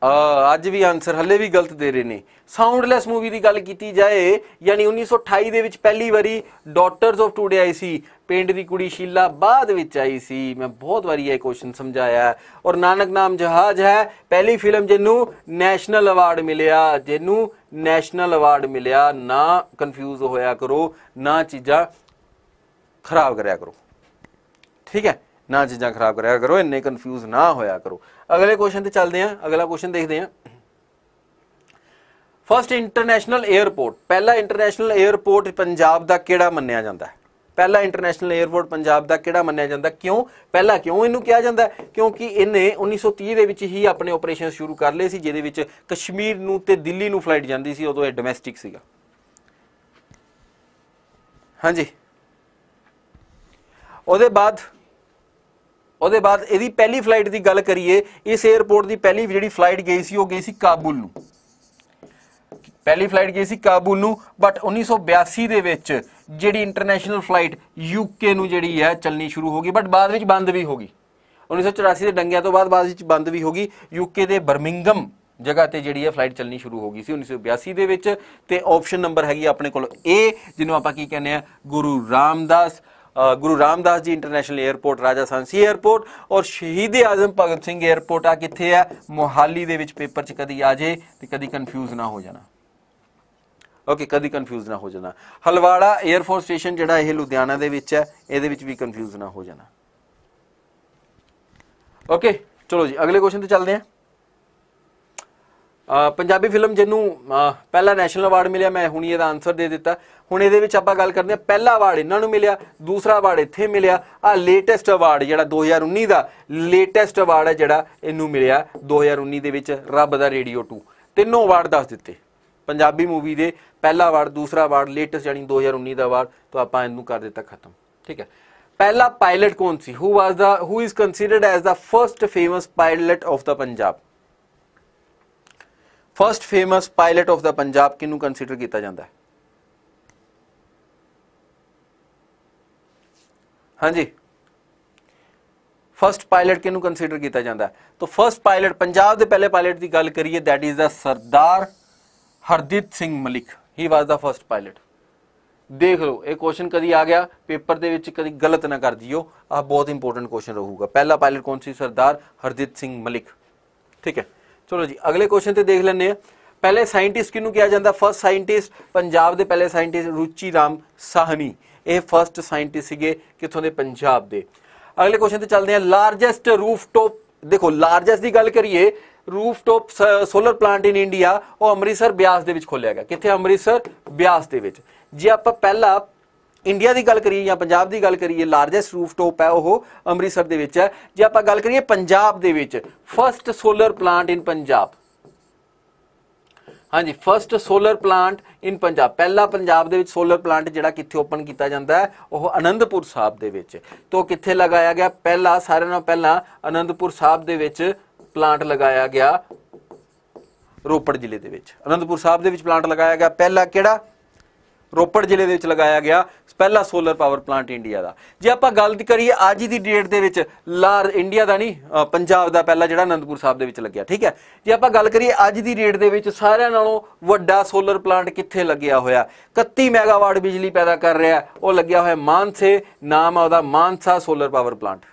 ਅੱਜ ਵੀ ਆਨਸਰ ਹੱਲੇ ਵੀ ਗਲਤ ਦੇ ਰਹੇ ਨੇ ਸਾਊਂਡਲੈਸ ਮੂਵੀ ਦੀ ਗੱਲ ਕੀਤੀ ਜਾਏ ਯਾਨੀ 1928 ਦੇ ਵਿੱਚ ਪਹਿਲੀ ਵਾਰੀ ਡਾਟਰਸ ਆਫ ਟੂਡੇ ਆਈ ਸੀ ਪਿੰਡ ਦੀ ਕੁੜੀ ਸ਼ੀਲਾ ਬਾਅਦ ਵਿੱਚ ਆਈ ਸੀ ਮੈਂ ਬਹੁਤ ਵਾਰੀ ਇਹ ਕੁਐਸਚਨ ਸਮਝਾਇਆ ਔਰ ਨਾਨਕ ਨਾਮ ਜਹਾਜ਼ ਹੈ ਪਹਿਲੀ ਫਿਲਮ ਜਿਹਨੂੰ ਨੈਸ਼ਨਲ ਅਵਾਰਡ ਮਿਲਿਆ ਜਿਹਨੂੰ ਨੈਸ਼ਨਲ ਅਵਾਰਡ ਮਿਲਿਆ ਨਾ ਕਨਫਿਊਜ਼ ਹੋਇਆ ਕਰੋ ਨਾ ਚੀਜ਼ਾਂ ਖਰਾਬ ਕਰਿਆ ਕਰੋ ਠੀਕ ਹੈ ਨਾ ਚੀਜ਼ਾਂ ਖਰਾਬ ਕਰਿਆ ਕਰੋ ਇੰਨੇ ਕਨਫਿਊਜ਼ ਨਾ ਹੋਇਆ ਕਰੋ ਅਗਲੇ ਕੁਐਸਚਨ ਤੇ ਚੱਲਦੇ ਆਂ ਅਗਲਾ ਕੁਐਸਚਨ ਦੇਖਦੇ ਆਂ ਫਰਸਟ ਇੰਟਰਨੈਸ਼ਨਲ 에ਅਰਪੋਰਟ ਪਹਿਲਾ ਇੰਟਰਨੈਸ਼ਨਲ 에ਅਰਪੋਰਟ ਪੰਜਾਬ ਦਾ ਕਿਹੜਾ ਮੰਨਿਆ ਜਾਂਦਾ ਹੈ ਪਹਿਲਾ ਇੰਟਰਨੈਸ਼ਨਲ 에ਅਰਪੋਰਟ ਪੰਜਾਬ ਦਾ ਕਿਹੜਾ ਮੰਨਿਆ ਜਾਂਦਾ ਕਿਉਂ ਪਹਿਲਾ ਕਿਉਂ ਇਹਨੂੰ ਕਿਹਾ ਜਾਂਦਾ ਕਿਉਂਕਿ ਇਹਨੇ 1930 ਦੇ ਵਿੱਚ ਹੀ ਆਪਣੇ ਆਪਰੇਸ਼ਨ ਸ਼ੁਰੂ ਕਰ ਲਏ ਸੀ ਜਿਹਦੇ ਵਿੱਚ ਕਸ਼ਮੀਰ ਨੂੰ ਤੇ ਦਿੱਲੀ ਨੂੰ ਫਲਾਈਟ ਜਾਂਦੀ ਸੀ ਉਦੋਂ ਇਹ ਡੋਮੈਸਟਿਕ ਸੀਗਾ ਹਾਂਜੀ ਉਹਦੇ ਬਾਅਦ ਉਹਦੇ ਬਾਅਦ ਇਹਦੀ ਪਹਿਲੀ ਫਲਾਈਟ ਦੀ ਗੱਲ ਕਰੀਏ ਇਸ 에ਅਰਪੋਰਟ ਦੀ ਪਹਿਲੀ ਜਿਹੜੀ ਫਲਾਈਟ ਗਈ ਸੀ ਉਹ ਗਈ ਸੀ ਕਾਬੁਲ ਨੂੰ ਪਹਿਲੀ ਫਲਾਈਟ ਗਈ ਸੀ ਕਾਬੁਲ ਨੂੰ ਬਟ 1982 ਦੇ ਵਿੱਚ ਜਿਹੜੀ ਇੰਟਰਨੈਸ਼ਨਲ ਫਲਾਈਟ ਯੂਕੇ ਨੂੰ ਜਿਹੜੀ ਹੈ ਚੱਲਣੀ ਸ਼ੁਰੂ ਹੋ ਗਈ ਬਟ ਬਾਅਦ ਵਿੱਚ ਬੰਦ ਵੀ ਹੋ ਗਈ 1984 ਦੇ ਡੰਗਿਆਂ ਤੋਂ ਬਾਅਦ ਬਾਅਦ ਵਿੱਚ ਬੰਦ ਵੀ ਹੋ ਗਈ ਯੂਕੇ ਦੇ ਬਰਮਿੰਗਮ ਜਗ੍ਹਾ ਤੇ ਜਿਹੜੀ ਹੈ ਫਲਾਈਟ ਚੱਲਣੀ ਸ਼ੁਰੂ ਹੋ ਗਈ ਸੀ 1982 ਦੇ ਵਿੱਚ ਤੇ ਆਪਸ਼ਨ ਨੰਬਰ ਹੈਗੀ ਆਪਣੇ ਕੋਲ A ਜਿਹਨੂੰ ਆਪਾਂ ਕੀ ਕਹਿੰਦੇ ਆ ਗੁਰੂ ਰਾਮਦਾਸ ਗੁਰੂ ਰਾਮਦਾਸ ਜੀ ਇੰਟਰਨੈਸ਼ਨਲ 에ਅਰਪੋਰਟ ਰਾਜਸਥਾਨ ਸੀ 에ਅਰਪੋਰਟ ਔਰ ਸ਼ਹੀਦ ਆਜ਼ਮ ਭਗਤ ਸਿੰਘ 에ਅਰਪੋਰਟ ਆ ਕਿੱਥੇ ਆ ਮੋਹਾਲੀ ਦੇ ਵਿੱਚ ਪੇਪਰ 'ਚ ਕਦੀ ਆ ਜੇ ਤੇ ਕਦੀ ਕਨਫਿਊਜ਼ ਨਾ ਹੋ ਜਾਣਾ ਓਕੇ ਕਦੀ ਕਨਫਿਊਜ਼ ਨਾ ਹੋ ਜਾਣਾ ਹਲਵਾੜਾ 에ਅਰਫੋਰਸ ਸਟੇਸ਼ਨ ਜਿਹੜਾ ਇਹ ਲੁਧਿਆਣਾ ਦੇ ਵਿੱਚ ਹੈ ਇਹਦੇ ਵਿੱਚ ਵੀ ਕਨਫਿਊਜ਼ ਨਾ ਹੋ ਜਾਣਾ ਓਕੇ ਚਲੋ ਜੀ ਅਗਲੇ ਕੁਐਸਚਨ ਤੇ ਚੱਲਦੇ ਹਾਂ ਪੰਜਾਬੀ ਫਿਲਮ ਜਿਹਨੂੰ ਪਹਿਲਾ ਨੈਸ਼ਨਲ ਅਵਾਰਡ ਮਿਲਿਆ ਮੈਂ ਹੁਣੀ ਇਹਦਾ ਆਨਸਰ ਦੇ ਦਿੱਤਾ ਹੁਣ ਇਹਦੇ ਵਿੱਚ ਆਪਾਂ ਗੱਲ ਕਰਦੇ ਆ ਪਹਿਲਾ ਅਵਾਰਡ ਇਹਨਾਂ ਨੂੰ ਮਿਲਿਆ ਦੂਸਰਾ ਅਵਾਰਡ ਇੱਥੇ ਮਿਲਿਆ ਆ ਲੇਟੈਸਟ ਅਵਾਰਡ ਜਿਹੜਾ 2019 ਦਾ ਲੇਟੈਸਟ ਅਵਾਰਡ ਹੈ ਜਿਹੜਾ ਇਹਨੂੰ ਮਿਲਿਆ 2019 ਦੇ ਵਿੱਚ ਰੱਬ ਦਾ ਰੇਡੀਓ 2 ਤਿੰਨੋਂ ਅਵਾਰਡ ਦੱਸ ਦਿੱਤੇ ਪੰਜਾਬੀ ਮੂਵੀ ਦੇ ਪਹਿਲਾ ਅਵਾਰਡ ਦੂਸਰਾ ਅਵਾਰਡ ਲੇਟੈਸਟ ਯਾਨੀ 2019 ਦਾ ਅਵਾਰਡ ਤਾਂ ਆਪਾਂ ਇਹਨੂੰ ਕਰ ਦਿੱਤਾ ਖਤਮ ਠੀਕ ਹੈ ਪਹਿਲਾ ਪਾਇਲਟ ਕੌਣ ਸੀ who was the who is considered as the first famous pilot of the Punjab first famous pilot of the Punjab ਕਿਨੂੰ ਕੰਸੀਡਰ ਕੀਤਾ ਜਾਂਦਾ ਹੈ ਹਾਂਜੀ ਫਰਸਟ ਪਾਇਲਟ ਕਿਨੂੰ ਕੰਸੀਡਰ ਕੀਤਾ ਜਾਂਦਾ ਹੈ ਤਾਂ ਫਰਸਟ ਪਾਇਲਟ ਪੰਜਾਬ ਦੇ ਪਹਿਲੇ ਪਾਇਲਟ ਦੀ ਗੱਲ ਕਰੀਏ that is the Sardar Hardeep Singh Malik he was the first pilot ਦੇਖ ਲਓ ਇਹ ਕੁਐਸਚਨ ਕਦੀ ਆ ਗਿਆ ਪੇਪਰ ਦੇ ਵਿੱਚ ਕਦੀ ਗਲਤ ਨਾ ਕਰ ਦਿਓ ਆ ਬਹੁਤ ਇੰਪੋਰਟੈਂਟ ਕੁਐਸਚਨ ਰਹੂਗਾ ਪਹਿਲਾ ਪਾਇਲਟ ਕੌਣ ਸੀ ਸਰਦਾਰ ਹਰਦੀਪ ਸਿੰਘ ਮਲਿਕ ਠੀਕ ਹੈ ਚਲੋ ਜੀ ਅਗਲੇ ਕੁਐਸਚਨ ਤੇ ਦੇਖ ਲੈਂਦੇ ਆ ਪਹਿਲੇ ਸਾਇੰਟਿਸਟ ਕਿਹਨੂੰ ਕਿਹਾ ਜਾਂਦਾ ਫਰਸਟ ਸਾਇੰਟਿਸਟ ਪੰਜਾਬ ਦੇ ਪਹਿਲੇ ਸਾਇੰਟਿਸਟ ਰੁਚੀ ਰਾਮ ਸਾਹਨੀ ਇਹ ਫਰਸਟ ਸਾਇੰਟਿਸਟ ਸੀਗੇ ਕਿਥੋਂ ਦੇ ਪੰਜਾਬ ਦੇ ਅਗਲੇ ਕੁਐਸਚਨ ਤੇ ਚੱਲਦੇ ਆ ਲਾਰਜੈਸਟ ਰੂਫ ਟੌਪ ਦੇਖੋ ਲਾਰਜੈਸਟ ਦੀ ਗੱਲ ਕਰੀਏ roof top solar plant in India ਉਹ ਅੰਮ੍ਰਿਤਸਰ ਬਿਆਸ ਦੇ ਵਿੱਚ ਖੋਲਿਆ ਗਿਆ ਕਿੱਥੇ ਅੰਮ੍ਰਿਤਸਰ ਬਿਆਸ ਦੇ ਵਿੱਚ ਜੇ ਆਪਾਂ ਪਹਿਲਾ ਇੰਡੀਆ ਦੀ ਗੱਲ ਕਰੀਏ ਜਾਂ ਪੰਜਾਬ ਦੀ ਗੱਲ ਕਰੀਏ ਲਾਰਜੈਸਟ ਰੂਫਟੌਪ ਹੈ ਉਹ ਅੰਮ੍ਰਿਤਸਰ ਦੇ ਵਿੱਚ ਹੈ ਜੇ ਆਪਾਂ ਗੱਲ ਕਰੀਏ ਪੰਜਾਬ ਦੇ ਵਿੱਚ first solar plant in Punjab ਹਾਂਜੀ first solar plant in Punjab ਪਹਿਲਾ ਪੰਜਾਬ ਦੇ ਵਿੱਚ ਸੋਲਰ ਪਲਾਂਟ ਜਿਹੜਾ ਕਿੱਥੇ ਓਪਨ ਕੀਤਾ ਜਾਂਦਾ ਹੈ ਉਹ ਅਨੰਦਪੁਰ ਸਾਹਿਬ ਦੇ ਵਿੱਚ ਤੋਂ ਕਿੱਥੇ ਲਗਾਇਆ ਗਿਆ ਪਹਿਲਾ ਸਾਰਿਆਂ ਨਾਲੋਂ ਪਹਿਲਾਂ ਅਨੰਦਪੁਰ ਸਾਹਿਬ ਦੇ ਵਿੱਚ ਪਲਾਂਟ ਲਗਾਇਆ ਗਿਆ ਰੋਪੜ ਜ਼ਿਲ੍ਹੇ ਦੇ ਵਿੱਚ ਅਨੰਦਪੁਰ ਸਾਹਿਬ ਦੇ ਵਿੱਚ ਪਲਾਂਟ ਲਗਾਇਆ ਗਿਆ ਪਹਿਲਾ ਕਿਹੜਾ ਰੋਪੜ ਜ਼ਿਲ੍ਹੇ ਦੇ ਵਿੱਚ ਲਗਾਇਆ ਗਿਆ ਪਹਿਲਾ ਸੋਲਰ ਪਾਵਰ ਪਲਾਂਟ ਇੰਡੀਆ ਦਾ ਜੇ ਆਪਾਂ ਗੱਲ ਕਰੀਏ ਅੱਜ ਦੀ ਡੇਟ ਦੇ ਵਿੱਚ ਲਾਰ ਇੰਡੀਆ ਦਾ ਨਹੀਂ ਪੰਜਾਬ ਦਾ ਪਹਿਲਾ ਜਿਹੜਾ ਅਨੰਦਪੁਰ ਸਾਹਿਬ ਦੇ ਵਿੱਚ ਲੱਗਿਆ ਠੀਕ ਹੈ ਜੇ ਆਪਾਂ ਗੱਲ ਕਰੀਏ ਅੱਜ ਦੀ ਡੇਟ ਦੇ ਵਿੱਚ ਸਾਰਿਆਂ ਨਾਲੋਂ ਵੱਡਾ ਸੋਲਰ ਪਲਾਂਟ ਕਿੱਥੇ ਲੱਗਿਆ ਹੋਇਆ 31 ਮੈਗਾਵਾਟ ਬਿਜਲੀ ਪੈਦਾ ਕਰ ਰਿਹਾ ਉਹ ਲੱਗਿਆ ਹੋਇਆ ਮਾਨਸੇ ਨਾਮ ਹੈ ਉਹਦਾ ਮਾਨਸਾ ਸੋਲਰ ਪਾਵਰ ਪਲਾਂਟ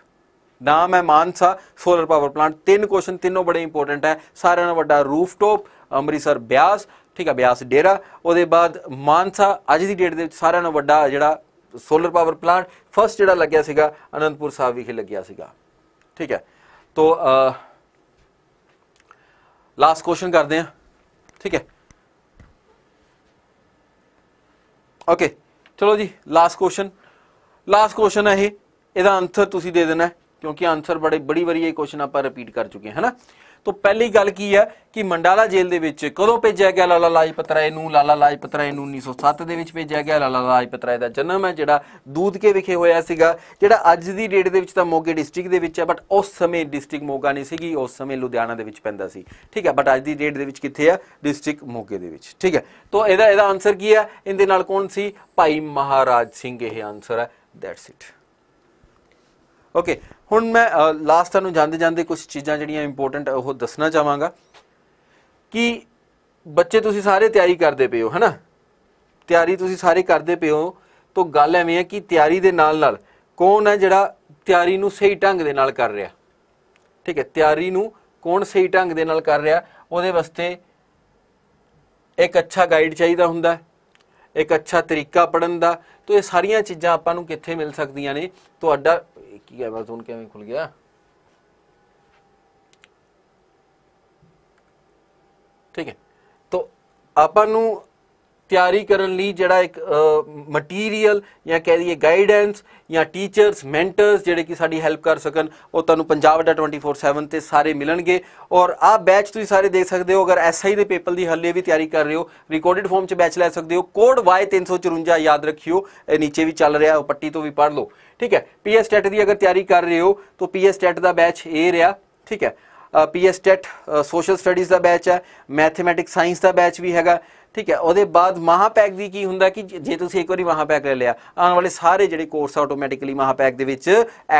ਨਾਮ ਹੈ ਮਾਨਸਾ ਸੋਲਰ ਪਾਵਰ ਪਲਾਂਟ ਤਿੰਨ ਕੁਐਸਚਨ ਤਿੰਨੋਂ ਬੜੇ ਇੰਪੋਰਟੈਂਟ ਹੈ ਸਾਰਿਆਂ ਨਾਲੋਂ ਵੱਡਾ ਰੂਫਟੌਪ ਅੰਮ੍ਰਿਤਸਰ ਬਿਆਸ ਠੀਕ ਆ ਬਿਆਸ ਡੇਰਾ ਉਹਦੇ ਬਾਅਦ ਮਾਨਸਾ ਅੱਜ ਦੀ ਡੇਟ ਦੇ ਵਿੱਚ ਸਾਰਿਆਂ ਨਾਲੋਂ ਵੱਡਾ ਜਿਹੜਾ ਸੋਲਰ ਪਾਵਰ ਪਲਾਂਟ ਫਸਟ ਜਿਹੜਾ ਲੱਗਿਆ ਸੀਗਾ ਅਨੰਦਪੁਰ ਸਾਹਿਬ ਵਿਖੇ ਲੱਗਿਆ ਸੀਗਾ ਠੀਕ ਹੈ ਤੋਂ ਲਾਸਟ ਕੁਐਸਚਨ ਕਰਦੇ ਆ ਠੀਕ ਹੈ ਓਕੇ ਚਲੋ ਜੀ ਲਾਸਟ ਕੁਐਸਚਨ ਲਾਸਟ ਕੁਐਸਚਨ ਹੈ ਇਹ ਇਹਦਾ ਆਨਸਰ ਤੁਸੀਂ ਦੇ ਦੇਣਾ ਕਿਉਂਕਿ ਆਨਸਰ ਬੜੇ ਬੜੀ ਵਾਰੀ ਇਹ ਕੁਐਸਚਨ ਆਪਾਂ ਰਿਪੀਟ ਕਰ ਚੁੱਕੇ ਹਾਂ ਤੋ ਪਹਿਲੀ ਗੱਲ ਕੀ ਹੈ ਕਿ ਮੰਡਾਲਾ ਜੇਲ੍ਹ ਦੇ ਵਿੱਚ ਕਦੋਂ ਭੇਜਿਆ ਗਿਆ ਲਾਲਾ ਲਾਜਪਤ ਰਾਏ ਨੂੰ ਲਾਲਾ ਲਾਜਪਤ ਰਾਏ ਨੂੰ 1907 ਦੇ ਵਿੱਚ ਭੇਜਿਆ ਗਿਆ ਲਾਲਾ ਲਾਜਪਤ ਰਾਏ ਦਾ ਜਨਮ ਹੈ ਜਿਹੜਾ ਦੂਦਕੇ ਵਿਖੇ ਹੋਇਆ ਸੀਗਾ ਜਿਹੜਾ ਅੱਜ ਦੀ ਡੇਟ ਦੇ ਵਿੱਚ ਤਾਂ ਮੋਗੇ ਡਿਸਟ੍ਰਿਕਟ ਦੇ ਵਿੱਚ ਹੈ ਬਟ ਉਸ ਸਮੇਂ ਡਿਸਟ੍ਰਿਕਟ ਮੋਗਾ ਨਹੀਂ ਸੀਗੀ ਉਸ ਸਮੇਂ ਲੁਧਿਆਣਾ ਦੇ ਵਿੱਚ ਪੈਂਦਾ ਸੀ ਠੀਕ ਹੈ ਬਟ ਅੱਜ ਦੀ ਡੇਟ ਦੇ ਵਿੱਚ ਕਿੱਥੇ ਹੈ ਡਿਸਟ੍ਰਿਕਟ ਮੋਗੇ ਦੇ ਵਿੱਚ ਠੀਕ ਹੈ ਤੋਂ ਇਹਦਾ ਇਹਦਾ ਆਨਸਰ ਕੀ ਹੈ ਇਹਦੇ ਨਾਲ ਕੌਣ ਸੀ ਭਾਈ ਮਹਾਰਾਜ ਸਿੰਘ ਇਹ ਆਨਸਰ ਹੈ ਦੈਟਸ ਇਟ ਓਕੇ ਹੁਣ ਮੈਂ ਲਾਸਟ ਤੁਹਾਨੂੰ ਜਾਂਦੇ ਜਾਂਦੇ ਕੁਝ ਚੀਜ਼ਾਂ ਜਿਹੜੀਆਂ ਇੰਪੋਰਟੈਂਟ ਉਹ ਦੱਸਣਾ ਚਾਹਾਂਗਾ ਕਿ ਬੱਚੇ ਤੁਸੀਂ ਸਾਰੇ ਤਿਆਰੀ ਕਰਦੇ ਪਏ ਹੋ ਹਨਾ ਤਿਆਰੀ ਤੁਸੀਂ ਸਾਰੇ ਕਰਦੇ ਪਏ ਹੋ ਤੋਂ ਗੱਲ ਐਵੇਂ ਹੈ ਕਿ ਤਿਆਰੀ ਦੇ ਨਾਲ ਨਾਲ ਕੌਣ ਹੈ ਜਿਹੜਾ ਤਿਆਰੀ ਨੂੰ ਸਹੀ ਢੰਗ ਦੇ ਨਾਲ ਕਰ ਰਿਹਾ ਠੀਕ ਹੈ ਤਿਆਰੀ ਨੂੰ ਕੌਣ ਸਹੀ ਢੰਗ ਦੇ ਨਾਲ ਕਰ ਰਿਹਾ ਉਹਦੇ ਵਾਸਤੇ ਇੱਕ ਅੱਛਾ ਗਾਈਡ ਚਾਹੀਦਾ ਹੁੰਦਾ ਇੱਕ ਅੱਛਾ ਤਰੀਕਾ ਪੜਨ ਦਾ ਤੋਂ ਇਹ ਸਾਰੀਆਂ ਚੀਜ਼ਾਂ ਆਪਾਂ ਨੂੰ ਕਿੱਥੇ ਮਿਲ ਸਕਦੀਆਂ ਨੇ ਤੁਹਾਡਾ ਕੀ ਹੈ ਬਸ ਹੁਣ ਕਿਵੇਂ ਖੁੱਲ ਗਿਆ ਠੀਕ ਹੈ ਤਾਂ ਆਪਾਂ ਨੂੰ ਤਿਆਰੀ ਕਰਨ ਲਈ ਜਿਹੜਾ ਇੱਕ ਮਟੀਰੀਅਲ ਜਾਂ ਕਹਿ ਲਈਏ ਗਾਈਡੈਂਸ ਜਾਂ ਟੀਚਰਸ ਮੈਂਟਰਸ ਜਿਹੜੇ ਕਿ ਸਾਡੀ ਹੈਲਪ ਕਰ ਸਕਣ ਉਹ ਤੁਹਾਨੂੰ ਪੰਜਾਬ ਦਾ 24/7 ਤੇ ਸਾਰੇ ਮਿਲਣਗੇ ਔਰ ਆ ਬੈਚ ਤੁਸੀਂ ਸਾਰੇ ਦੇਖ ਸਕਦੇ ਹੋ ਅਗਰ ਐਸਆਈ ਦੇ ਪੇਪਰ ਦੀ ਹੱਲੇ ਵੀ ਤਿਆਰੀ ਕਰ ਰਹੇ ਹੋ ਰਿਕਾਰਡਡ ਫਾਰਮ 'ਚ ਬੈਚ ਲੈ ਸਕਦੇ ਹੋ ਕੋਡ Y354 ਯਾਦ ਰੱਖਿਓ ਇਹ ਨੀਚੇ ਵੀ ਚੱਲ ਰਿਹਾ ਉਹ ਪੱਟੀ ਤੋਂ ਵੀ ਪੜ ਲਓ ਠੀਕ ਹੈ ਪੀਐਸ ਟੈਟ e ਦੀ ਅਗਰ ਤਿਆਰੀ ਕਰ ਰਹੇ ਹੋ ਤਾਂ ਪੀਐਸ ਟੈਟ e ਦਾ ਬੈਚ A ਰਿਹਾ ਠੀਕ ਹੈ ਪੀਐਸ ਟੈਟ ਸੋਸ਼ਲ ਸਟੱਡੀਜ਼ ਦਾ ਬੈਚ ਹੈ ਮੈਥਮੈਟਿਕਸ ਸਾਇੰਸ ਦਾ ਬੈਚ ਵੀ ਹੈਗਾ ਠੀਕ ਹੈ ਉਹਦੇ ਬਾਅਦ ਮਹਾਪੈਕ ਦੀ ਕੀ ਹੁੰਦਾ ਕਿ ਜੇ ਤੁਸੀਂ ਇੱਕ ਵਾਰੀ ਮਹਾਪੈਕ ਲੈ ਲਿਆ ਆਉਣ ਵਾਲੇ ਸਾਰੇ ਜਿਹੜੇ ਕੋਰਸ ਆਟੋਮੈਟਿਕਲੀ ਮਹਾਪੈਕ ਦੇ ਵਿੱਚ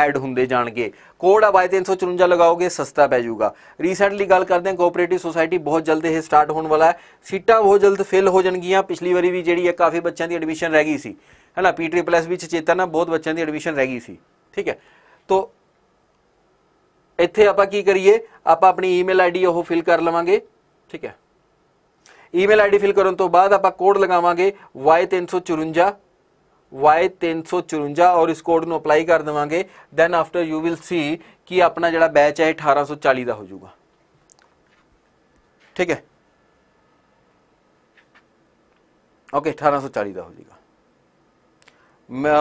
ਐਡ ਹੁੰਦੇ ਜਾਣਗੇ ਕੋਡ ਬਾਈ 354 ਲਗਾਓਗੇ ਸਸਤਾ ਪੈ ਜਾਊਗਾ ਰੀਸੈਂਟਲੀ ਗੱਲ ਕਰਦੇ ਹਾਂ ਕੋਆਪਰੇਟਿਵ ਸੁਸਾਇਟੀ ਬਹੁਤ ਜਲਦ ਇਹ ਸਟਾਰਟ ਹੋਣ ਵਾਲਾ ਹੈ ਸੀਟਾਂ ਬਹੁਤ ਜਲਦ ਫਿਲ ਹੋ ਜਾਣਗੀਆਂ ਪਿਛਲੀ ਵਾਰੀ ਵੀ ਜਿਹੜੀ ਹੈ ਕਾਫੀ ਬੱਚਿਆਂ ਦੀ ਐਡਮਿਸ਼ਨ ਰਹਿ ਗਈ ਸੀ ਹੈਨਾ ਪੀਟਰੀ ਪਲੱਸ ਵਿੱਚ ਚੇਤਨ ਬਹੁਤ ਬੱਚਿਆਂ ਦੀ ਐਡਮਿਸ਼ਨ ਰਹਿ ਗਈ ਸੀ ਠੀਕ ਹੈ ਤੋਂ ਇੱਥੇ ਆਪਾਂ ਕੀ ਕਰੀਏ ਆਪਾਂ ਆਪਣੀ ਈਮੇਲ ਆਈਡੀ ਉਹ ਫਿਲ ਕਰ ਲਵਾਂਗੇ ਠੀਕ ਹੈ ਈਮੇਲ ਆਈਡੀ ਫਿਲ ਕਰਨ ਤੋਂ ਬਾਅਦ ਆਪਾਂ ਕੋਡ ਲਗਾਵਾਂਗੇ y354 Y354 ਔਰ ਇਸ ਕੋਡ ਨੂੰ ਅਪਲਾਈ ਕਰ ਦੇਵਾਂਗੇ then after you will see ਕਿ ਆਪਣਾ ਜਿਹੜਾ ਬੈਚ ਹੈ 1840 ਦਾ ਹੋ ਜਾਊਗਾ ਠੀਕ ਹੈ ओके 1840 ਦਾ ਹੋ ਜਾਏਗਾ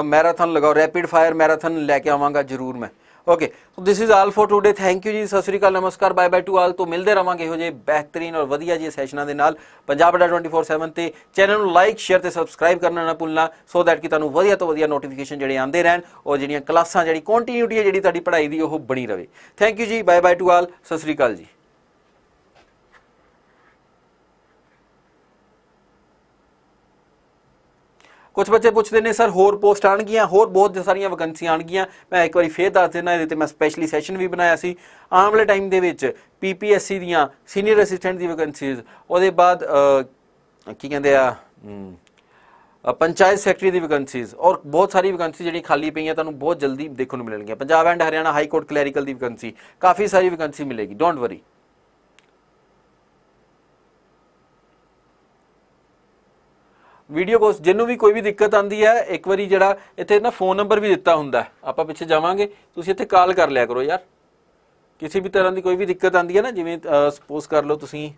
ਮੈਰਾਥਨ ਲਗਾਓ ਰੈਪਿਡ ਫਾਇਰ ਮੈਰਾਥਨ ਲੈ ਕੇ ਆਵਾਂਗਾ ਜਰੂਰ ਮੈਂ okay so this is all for today thank you ਜੀ ਸਤਿ ਸ੍ਰੀ ਅਕਾਲ ਨਮਸਕਾਰ ਬਾਏ ਬਾਏ ਟੂ ਆਲ ਤੋਂ ਮਿਲਦੇ ਰਵਾਂਗੇ ਇਹੋ ਜੇ ਬਿਹਤਰੀਨ ਔਰ ਵਧੀਆ ਜੀ ਸੈਸ਼ਨਾਂ ਦੇ ਨਾਲ ਪੰਜਾਬ ਅਡਾ 24/7 ਤੇ ਚੈਨਲ ਨੂੰ ਲਾਈਕ ਸ਼ੇਅਰ ਤੇ ਸਬਸਕ੍ਰਾਈਬ ਕਰਨਾ ਨਾ ਭੁੱਲਣਾ ਸੋ ਦੈਟ ਕਿ ਤੁਹਾਨੂੰ ਵਧੀਆ ਤੋਂ ਵਧੀਆ ਨੋਟੀਫਿਕੇਸ਼ਨ ਜਿਹੜੇ ਆਉਂਦੇ ਰਹਿਣ ਔਰ ਜਿਹੜੀਆਂ ਕਲਾਸਾਂ ਜਿਹੜੀ ਕੰਟੀਨਿਊਟੀ ਹੈ ਜਿਹੜੀ ਤੁਹਾਡੀ ਪੜ੍ਹਾਈ ਦੀ ਉਹ ਬਣੀ ਰਹੇ ਥੈਂਕ ਯੂ ਜੀ ਬਾਏ ਬਾਏ ਟੂ ਆਲ ਸਤਿ ਸ੍ਰੀ ਅਕਾਲ ਜੀ ਕੁਝ ਬੱਚੇ ਪੁੱਛਦੇ ਨੇ ਸਰ ਹੋਰ ਪੋਸਟ ਆਣਗੀਆਂ ਹੋਰ ਬਹੁਤ ਸਾਰੀਆਂ ਵੈਕੈਂਸੀਆਂ ਆਣਗੀਆਂ ਮੈਂ ਇੱਕ ਵਾਰੀ ਫੇਰ ਦੱਸ ਦੇਣਾ ਇਹਦੇ ਤੇ ਮੈਂ ਸਪੈਸ਼ਲੀ ਸੈਸ਼ਨ ਵੀ ਬਣਾਇਆ ਸੀ ਆਉਣ ਵਾਲੇ ਟਾਈਮ ਦੇ ਵਿੱਚ ਪੀਪੀਐਸਸੀ ਦੀਆਂ ਸੀਨੀਅਰ ਅਸਿਸਟੈਂਟ ਦੀ ਵੈਕੈਂਸੀਜ਼ ਉਹਦੇ ਬਾਅਦ ਕੀ ਕਹਿੰਦੇ ਆ ਪੰਚਾਇਤ ਸੈਕਟਰੀ ਦੀ ਵੈਕੈਂਸੀਜ਼ ਔਰ ਬਹੁਤ ਸਾਰੀ ਵੈਕੈਂਸੀ ਜਿਹੜੀ ਖਾਲੀ ਪਈਆਂ ਤੁਹਾਨੂੰ ਬਹੁਤ ਜਲਦੀ ਦੇਖਣ ਨੂੰ ਮਿਲਣਗੀਆਂ Punjab and Haryana high court clerical ਦੀ ਵੈਕੈਂਸੀ ਕਾਫੀ ਸਾਰੀ ਵੈਕੈਂਸੀ ਮਿਲੇਗੀ ਡੋਨਟ ਵਰੀ ਵੀਡੀਓ ਕੋਸ ਜਿੰਨੂੰ ਵੀ ਕੋਈ ਵੀ ਦਿੱਕਤ ਆਂਦੀ ਹੈ ਇੱਕ ਵਾਰੀ ਜਿਹੜਾ ਇੱਥੇ ਨਾ ਫੋਨ ਨੰਬਰ ਵੀ ਦਿੱਤਾ ਹੁੰਦਾ ਆਪਾਂ ਪਿੱਛੇ ਜਾਵਾਂਗੇ ਤੁਸੀਂ ਇੱਥੇ ਕਾਲ ਕਰ ਲਿਆ ਕਰੋ ਯਾਰ ਕਿਸੇ ਵੀ ਤਰ੍ਹਾਂ ਦੀ ਕੋਈ ਵੀ ਦਿੱਕਤ ਆਂਦੀ ਹੈ ਨਾ ਜਿਵੇਂ ਸਪੋਜ਼ ਕਰ ਲਓ ਤੁਸੀਂ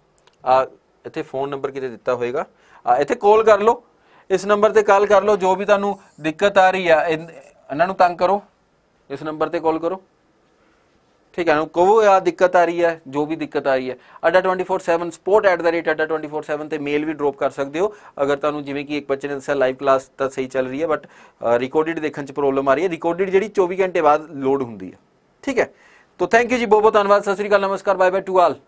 ਆ ਇੱਥੇ ਫੋਨ ਨੰਬਰ ਕਿਤੇ ਦਿੱਤਾ ਹੋਏਗਾ ਆ ਇੱਥੇ ਕਾਲ ਕਰ ਲਓ ਇਸ ਨੰਬਰ ਤੇ ਕਾਲ ਕਰ ਲਓ ਜੋ ਵੀ ਤੁਹਾਨੂੰ ਦਿੱਕਤ ਆ ਰਹੀ ਆ ਇਹਨਾਂ ਨੂੰ ਤੰਗ ਕਰੋ ਇਸ ਨੰਬਰ ਤੇ ਕਾਲ ਕਰੋ ਠੀਕ ਹੈ ਨਾ ਕੋਈ ਆ ਦਿੱਕਤ ਆ ਰਹੀ ਹੈ ਜੋ ਵੀ ਦਿੱਕਤ ਆ ਰਹੀ ਹੈ ਅਡਾ 247 sport@adda247 ਤੇ ਮੇਲ ਵੀ ਡ੍ਰੌਪ ਕਰ ਸਕਦੇ ਹੋ ਅਗਰ ਤੁਹਾਨੂੰ ਜਿਵੇਂ ਕਿ ਇੱਕ ਬੱਚੇ ਨੇ ਦੱਸਿਆ ਲਾਈਵ ਕਲਾਸ ਤਾਂ ਸਹੀ ਚੱਲ ਰਹੀ ਹੈ ਬਟ ਰਿਕਾਰਡਡ ਦੇਖਣ ਚ ਪ੍ਰੋਬਲਮ ਆ ਰਹੀ ਹੈ ਰਿਕਾਰਡਡ ਜਿਹੜੀ 24 ਘੰਟੇ ਬਾਅਦ ਲੋਡ ਹੁੰਦੀ ਹੈ ਠੀਕ ਹੈ ਤੋ ਥੈਂਕ ਯੂ ਜੀ ਬਹੁਤ ਬਹੁਤ ਧੰਨਵਾਦ ਸਤਿ ਸ੍ਰੀ ਅਕਾਲ ਨਮਸਕਾਰ ਬਾਏ ਬਾਏ ਟੂ ਆਲ